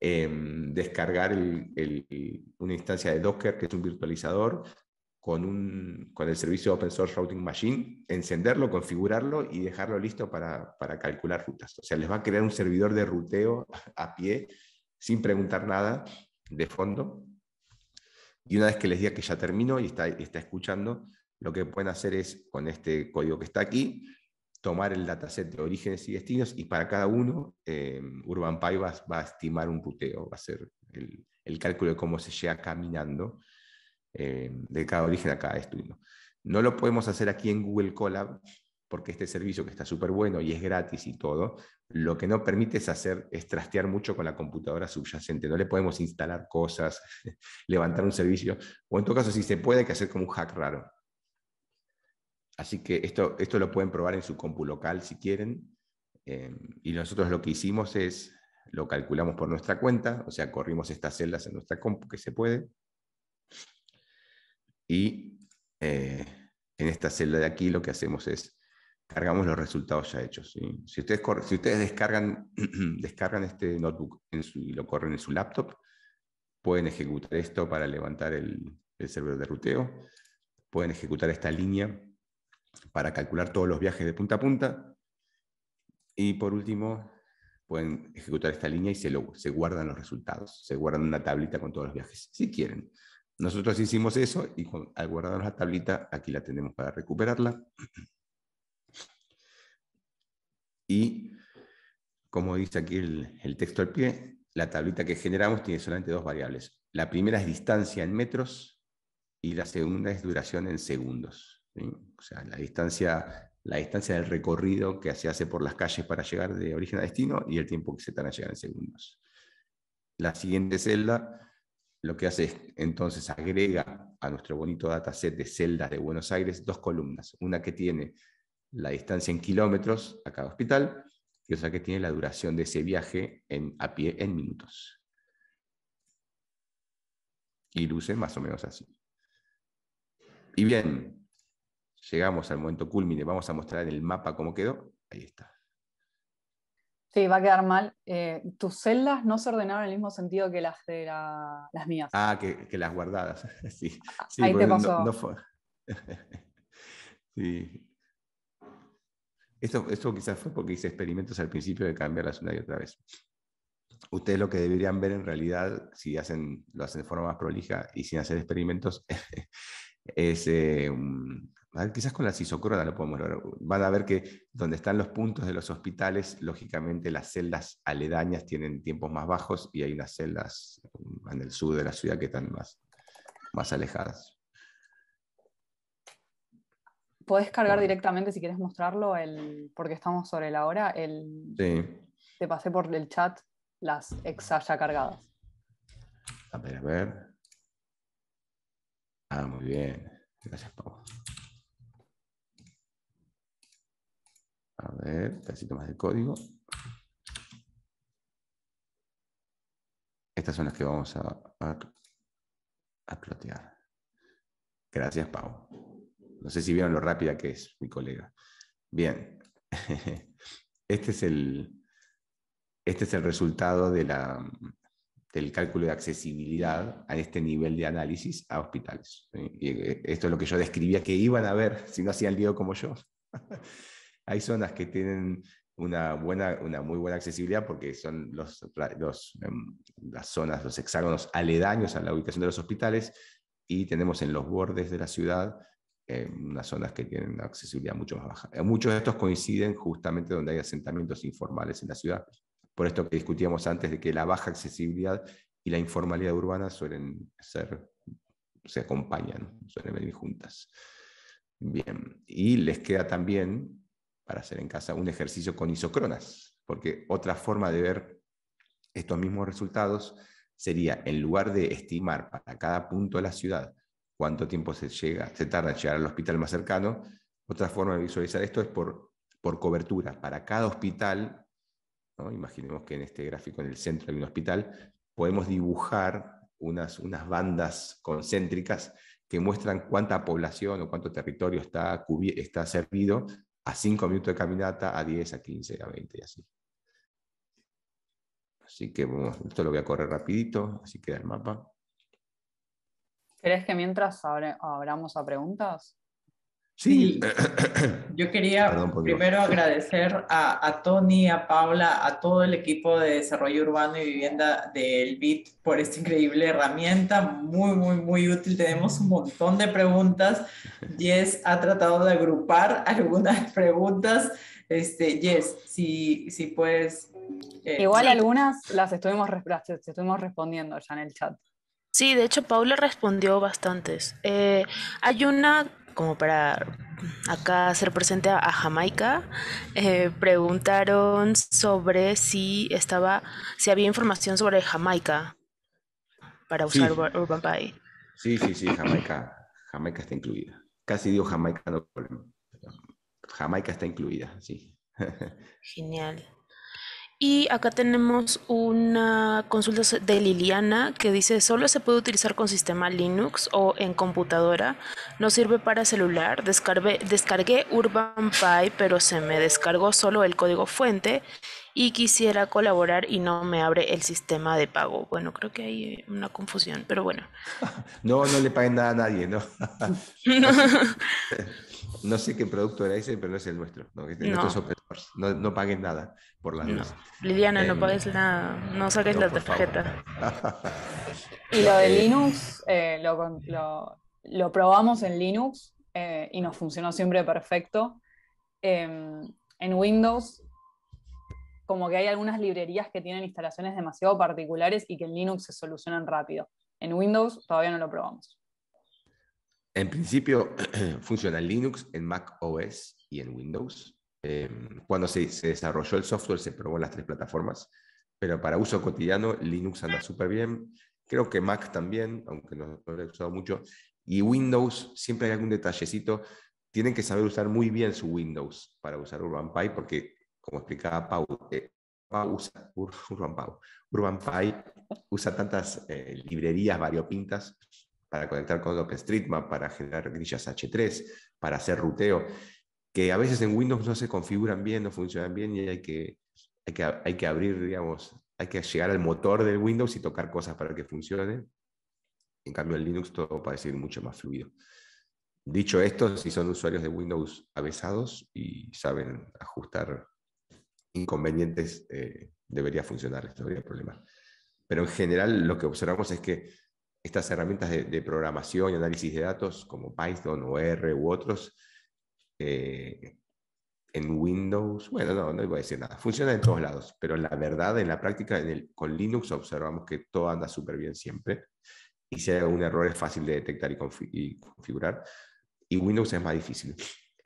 em, descargar el, el, una instancia de Docker, que es un virtualizador, con, un, con el servicio Open Source Routing Machine, encenderlo, configurarlo y dejarlo listo para, para calcular rutas. O sea, les va a crear un servidor de ruteo a pie, sin preguntar nada, de fondo. Y una vez que les diga que ya terminó y está, escuchando, lo que pueden hacer es, con este código que está aquí, tomar el dataset de orígenes y destinos y para cada uno eh, va, a estimar un puteo, va a hacer el, cálculo de cómo se llega caminando eh, de cada origen a cada destino. No lo podemos hacer aquí en Google Colab porque este servicio que está súper bueno y es gratis y todo, lo que no permite es hacer, es trastear mucho con la computadora subyacente. No le podemos instalar cosas, <laughs> levantar un servicio, o en todo caso, si se puede, hay que hacer como un hack raro. Así que esto, esto lo pueden probar en su compu local si quieren. Em, y nosotros lo que hicimos es, lo calculamos por nuestra cuenta, o sea, corrimos estas celdas en nuestra compu que se puede. Y eh, en esta celda de aquí lo que hacemos es cargamos los resultados ya hechos. Si ustedes, si ustedes descargan, <clears throat> descargan este notebook en su, y lo corren en su laptop, pueden ejecutar esto para levantar el, el servidor de ruteo, pueden ejecutar esta línea para calcular todos los viajes de punta a punta, y por último, pueden ejecutar esta línea y se, lo, se guardan los resultados, se guardan una tablita con todos los viajes, si quieren. Nosotros hicimos eso y al guardarnos la tablita, aquí la tenemos para recuperarla. <clears throat> Y, como dice aquí el, texto al pie, la tablita que generamos tiene solamente dos variables. La primera es distancia en metros y la segunda es duración en segundos. O sea, la distancia, la distancia del recorrido que se hace por las calles para llegar de origen a destino y el tiempo que se tarda en llegar en segundos. La siguiente celda lo que hace es entonces agrega a nuestro bonito dataset de celdas de Buenos Aires dos columnas. Una que tiene la distancia en kilómetros a cada hospital, que o sea que tiene la duración de ese viaje en, a pie en minutos. Y luce más o menos así. Y bien, llegamos al momento culmine. Vamos a mostrar en el mapa cómo quedó. Ahí está. Sí, va a quedar mal. Eh, tus celdas no se ordenaron en el mismo sentido que las de las mías. Ah, que, las guardadas. <laughs> Sí, Ahí te pasó. <laughs> sí. Esto, quizás fue porque hice experimentos al principio de cambiarlas una y otra vez. Ustedes lo que deberían ver en realidad, si hacen, lo hacen de forma más prolija y sin hacer experimentos, <laughs> es eh, quizás con las isocronas lo podemos ver. Van a ver que donde están los puntos de los hospitales, lógicamente las celdas aledañas tienen tiempos más bajos y hay unas celdas um, en el sur de la ciudad que están más, más alejadas podés cargar directamente si quieres mostrarlo, porque estamos sobre la hora. El, sí. Te pasé por el chat las exas ya cargadas. A ver, a ver. Ah, muy bien. Gracias, Pau. A ver, pedacito más de código. Estas son las que vamos a, a, a Gracias, Pau. No sé si vieron lo rápida que es mi colega. Bien, <laughs> este es el, este es el resultado de la, del cálculo de accesibilidad a este nivel de análisis a hospitales. Eh, esto es lo que yo describía que iban a ver si no hacían lío como yo. <laughs> Hay zonas que tienen una, buena, una muy buena accesibilidad porque son los, los, em, las zonas, los hexágonos aledaños a la ubicación de los hospitales y tenemos en los bordes de la ciudad en unas zonas que tienen una accesibilidad mucho más baja. Eh, muchos de estos coinciden justamente donde hay asentamientos informales en la ciudad. Por esto que discutíamos antes de que la baja accesibilidad y la informalidad urbana suelen ser, se acompañan, suelen venir juntas. Bien, y les queda también, para hacer en casa, un ejercicio con isocronas, porque otra forma de ver estos mismos resultados sería, en lugar de estimar para cada punto de la ciudad cuánto tiempo se, llega, se tarda en llegar al hospital más cercano. Otra forma de visualizar esto es por, por cobertura. Para cada hospital, imaginemos que en este gráfico en el centro hay un hospital, podemos dibujar unas, unas bandas concéntricas que muestran cuánta población o cuánto territorio está, está servido a 5 minutos de caminata, a 10, a 15, a 20 y así. Así que esto lo voy a correr rapidito, así queda el mapa. ¿Crees que mientras hablamos abramos a preguntas? Sí. Eh, eh, yo quería primero agradecer a, Tony, a Paula, a todo el equipo de desarrollo urbano y vivienda del BIT por esta increíble herramienta, muy, muy, muy útil. Tenemos un montón de preguntas. Jess ha tratado de agrupar <laughs> algunas preguntas. Este, Jess, si, si puedes... Eh, Igual algunas las estuvimos respondiendo ya en el chat. Sí, de hecho Paula respondió bastantes. Eh, hay una, como para acá ser presente a, Jamaica, eh, preguntaron sobre si estaba, si había información sobre Jamaica para usar sí. Sí, sí, sí, Jamaica, Jamaica está incluida. Casi digo Jamaica, no, problema. Jamaica está incluida, sí. <laughs> Genial. Y acá tenemos una consulta de Liliana que dice, solo se puede utilizar con sistema Linux o en computadora, no sirve para celular, descargué, descargué Urban Pi, pero se me descargó solo el código fuente y quisiera colaborar y no me abre el sistema de pago. Bueno, creo que hay eh, una confusión, pero bueno. <laughs> no, no le paguen nada a nadie, ¿no? <laughs> no sé qué producto era ese, pero no es el nuestro. No, paguen nada por las lidiana no em, pagues nada, no saques la tarjeta. <laughs> y lo de eh, Linux, eh, lo, lo, lo, probamos en Linux y nos funcionó siempre perfecto. Em, en Windows como que hay algunas librerías que tienen instalaciones demasiado particulares y que en Linux se solucionan rápido. En Windows todavía no lo probamos. En principio <clears throat> funciona en Linux, en Mac OS y en Windows. Em, cuando se, se, desarrolló el software se probó en las tres plataformas, pero para uso cotidiano Linux anda súper bien. Creo que Mac también, aunque no, lo he usado mucho. Y Windows, siempre hay algún detallecito. Tienen que saber usar muy bien su Windows para usar UrbanPy, porque como explicaba Pau, eh, usa, <laughs> Urban, usa tantas eh, librerías variopintas para conectar con OpenStreetMap, para generar grillas H3, para hacer ruteo, que a veces en Windows no se configuran bien, no funcionan bien y hay que, hay que, abrir, digamos, hay que llegar al motor del Windows y tocar cosas para que funcione. En cambio, en Linux todo parece ir mucho más fluido. Dicho esto, si son usuarios de Windows avesados y saben ajustar inconvenientes eh, debería funcionar, no el problema. Pero en general lo que observamos es que estas herramientas de, programación y análisis de datos como Python o R u otros, eh, en Windows, bueno, no, no iba a decir nada, funciona en todos lados, pero la verdad, en la práctica, con Linux observamos que todo anda súper bien siempre, y si hay algún error es fácil de detectar y configurar, y Windows es más difícil.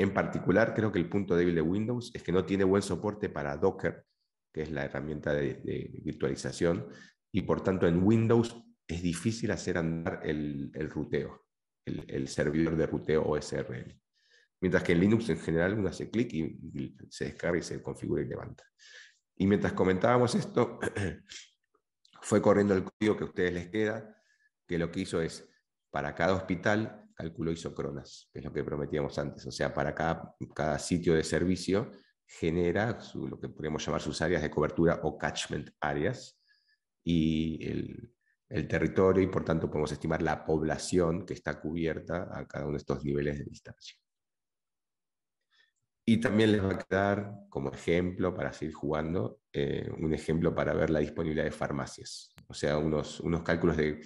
En particular, creo que el punto débil de Windows es que no tiene buen soporte para Docker, que es la herramienta de, virtualización, y por tanto en Windows es difícil hacer andar el, ruteo, el, servidor de ruteo OSRL. Mientras que en Linux en general uno hace clic y, y se descarga y se configura y levanta. Y mientras comentábamos esto, <clears throat> fue corriendo el código que a ustedes les queda, que lo que hizo es, para cada hospital, cálculo isocronas, que es lo que prometíamos antes. O sea, para cada, sitio de servicio genera lo que podríamos llamar sus áreas de cobertura o catchment áreas y el, territorio y por tanto podemos estimar la población que está cubierta a cada uno de estos niveles de distancia. Y también les va a quedar como ejemplo para seguir jugando, eh, un ejemplo para ver la disponibilidad de farmacias, o sea, unos, unos cálculos de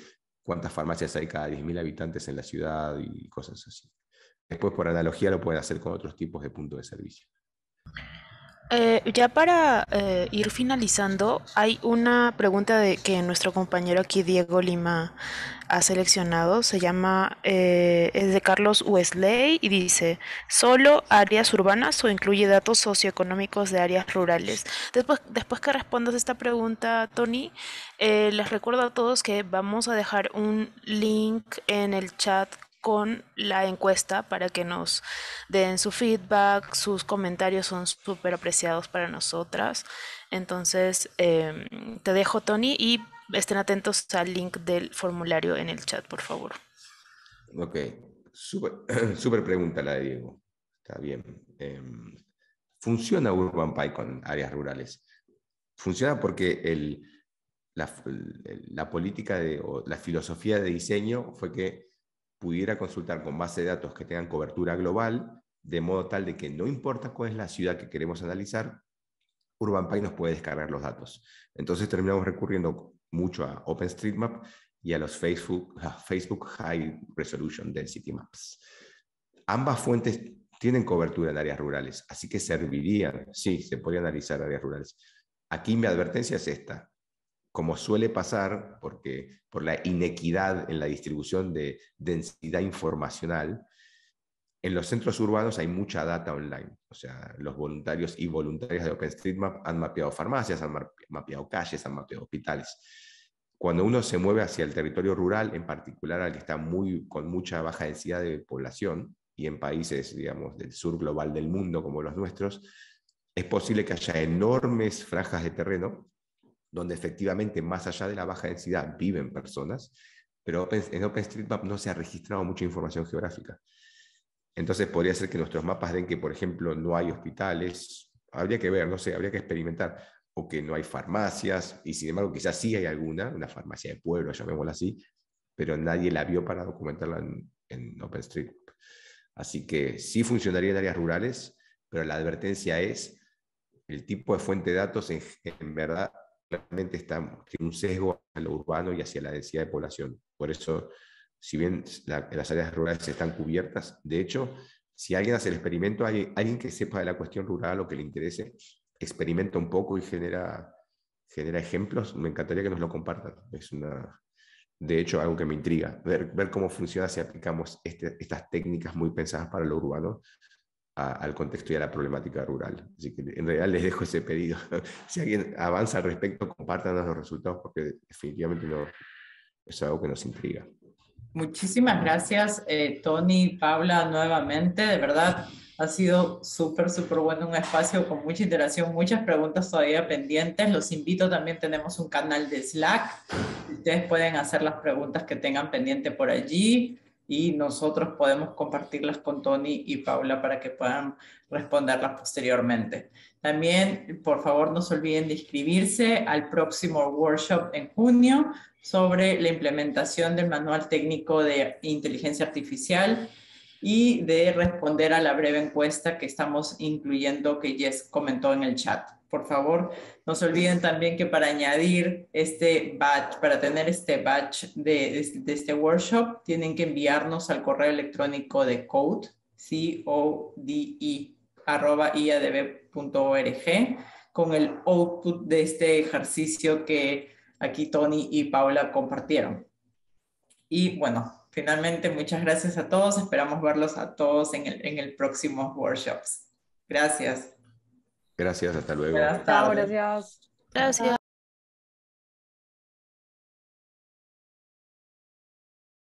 cuántas farmacias hay cada 10.000 habitantes en la ciudad y cosas así. Después, por analogía, lo pueden hacer con otros tipos de puntos de servicio. Eh, ya para eh, ir finalizando, hay una pregunta de que nuestro compañero aquí, Diego Lima, ha seleccionado. Se llama, eh, es de Carlos Wesley y dice, ¿solo áreas urbanas o incluye datos socioeconómicos de áreas rurales? Después, después que respondas esta pregunta, Tony, les recuerdo a todos que vamos a dejar un link en el chat con la encuesta para que nos den su feedback, sus comentarios son súper apreciados para nosotras. Entonces, em, te dejo, Tony, y estén atentos al link del formulario en el chat, por favor. Ok, súper super <clears throat> pregunta la de Diego. Está bien. Em, ¿Funciona Urban Pie con áreas rurales? Funciona porque el, la, política de, o la filosofía de diseño fue que pudiera consultar con base de datos que tengan cobertura global, de modo tal de que no importa cuál es la ciudad que queremos analizar, UrbanPy nos puede descargar los datos. Entonces terminamos recurriendo mucho a OpenStreetMap y a los Facebook, Facebook High Resolution Density Maps. Ambas fuentes tienen cobertura en áreas rurales, así que servirían, sí, se puede analizar áreas rurales. Aquí mi advertencia es esta, como suele pasar, porque por la inequidad en la distribución de densidad informacional, en los centros urbanos hay mucha data online. O sea, los voluntarios y voluntarias de OpenStreetMap han mapeado farmacias, han mapeado calles, han mapeado hospitales. Cuando uno se mueve hacia el territorio rural, en particular al que está muy, con mucha baja densidad de población, y en países, digamos, del sur global del mundo como los nuestros, es posible que haya enormes franjas de terreno donde efectivamente, más allá de la baja densidad, viven personas, pero en OpenStreetMap no se ha registrado mucha información geográfica. Entonces podría ser que nuestros mapas den que, por ejemplo, no hay hospitales, habría que ver, no sé, habría que experimentar, o que no hay farmacias, y sin embargo quizás sí hay alguna, una farmacia de pueblo, llamémosla así, pero nadie la vio para documentarla en, OpenStreetMap. Así que sí funcionaría en áreas rurales, pero la advertencia es, el tipo de fuente de datos en verdad realmente está, tiene un sesgo a lo urbano y hacia la densidad de población. Por eso, si bien las áreas rurales están cubiertas, de hecho, si alguien hace el experimento, alguien que sepa de la cuestión rural o que le interese, experimenta un poco y genera, genera ejemplos, me encantaría que nos lo compartan. Es una, de hecho, algo que me intriga, ver, cómo funciona si aplicamos este, estas técnicas muy pensadas para lo urbano al contexto y a la problemática rural. Así que en realidad les dejo ese pedido. <laughs> si alguien avanza al respecto, compártanos los resultados porque definitivamente no, es algo que nos intriga. Muchísimas gracias, eh, Tony, Paula, nuevamente. De verdad, ha sido súper, súper bueno un espacio con mucha interacción, muchas preguntas todavía pendientes. Los invito, también tenemos un canal de Slack. Ustedes pueden hacer las preguntas que tengan pendiente por allí y nosotros podemos compartirlas con Tony y Paula para que puedan responderlas posteriormente. También, por favor, no se olviden de inscribirse al próximo workshop en junio sobre la implementación del Manual Técnico de Inteligencia Artificial y de responder a la breve encuesta que estamos incluyendo que Jess comentó en el chat. Por favor, no se olviden también que para añadir este batch, para tener este batch de, este workshop, tienen que enviarnos al correo electrónico de code, c o d -E, arroba iadb.org con el output de este ejercicio que aquí Tony y Paula compartieron. Y bueno, finalmente, muchas gracias a todos. Esperamos verlos a todos en el, próximo workshops. Gracias. Gracias, hasta luego. Gracias. Gracias.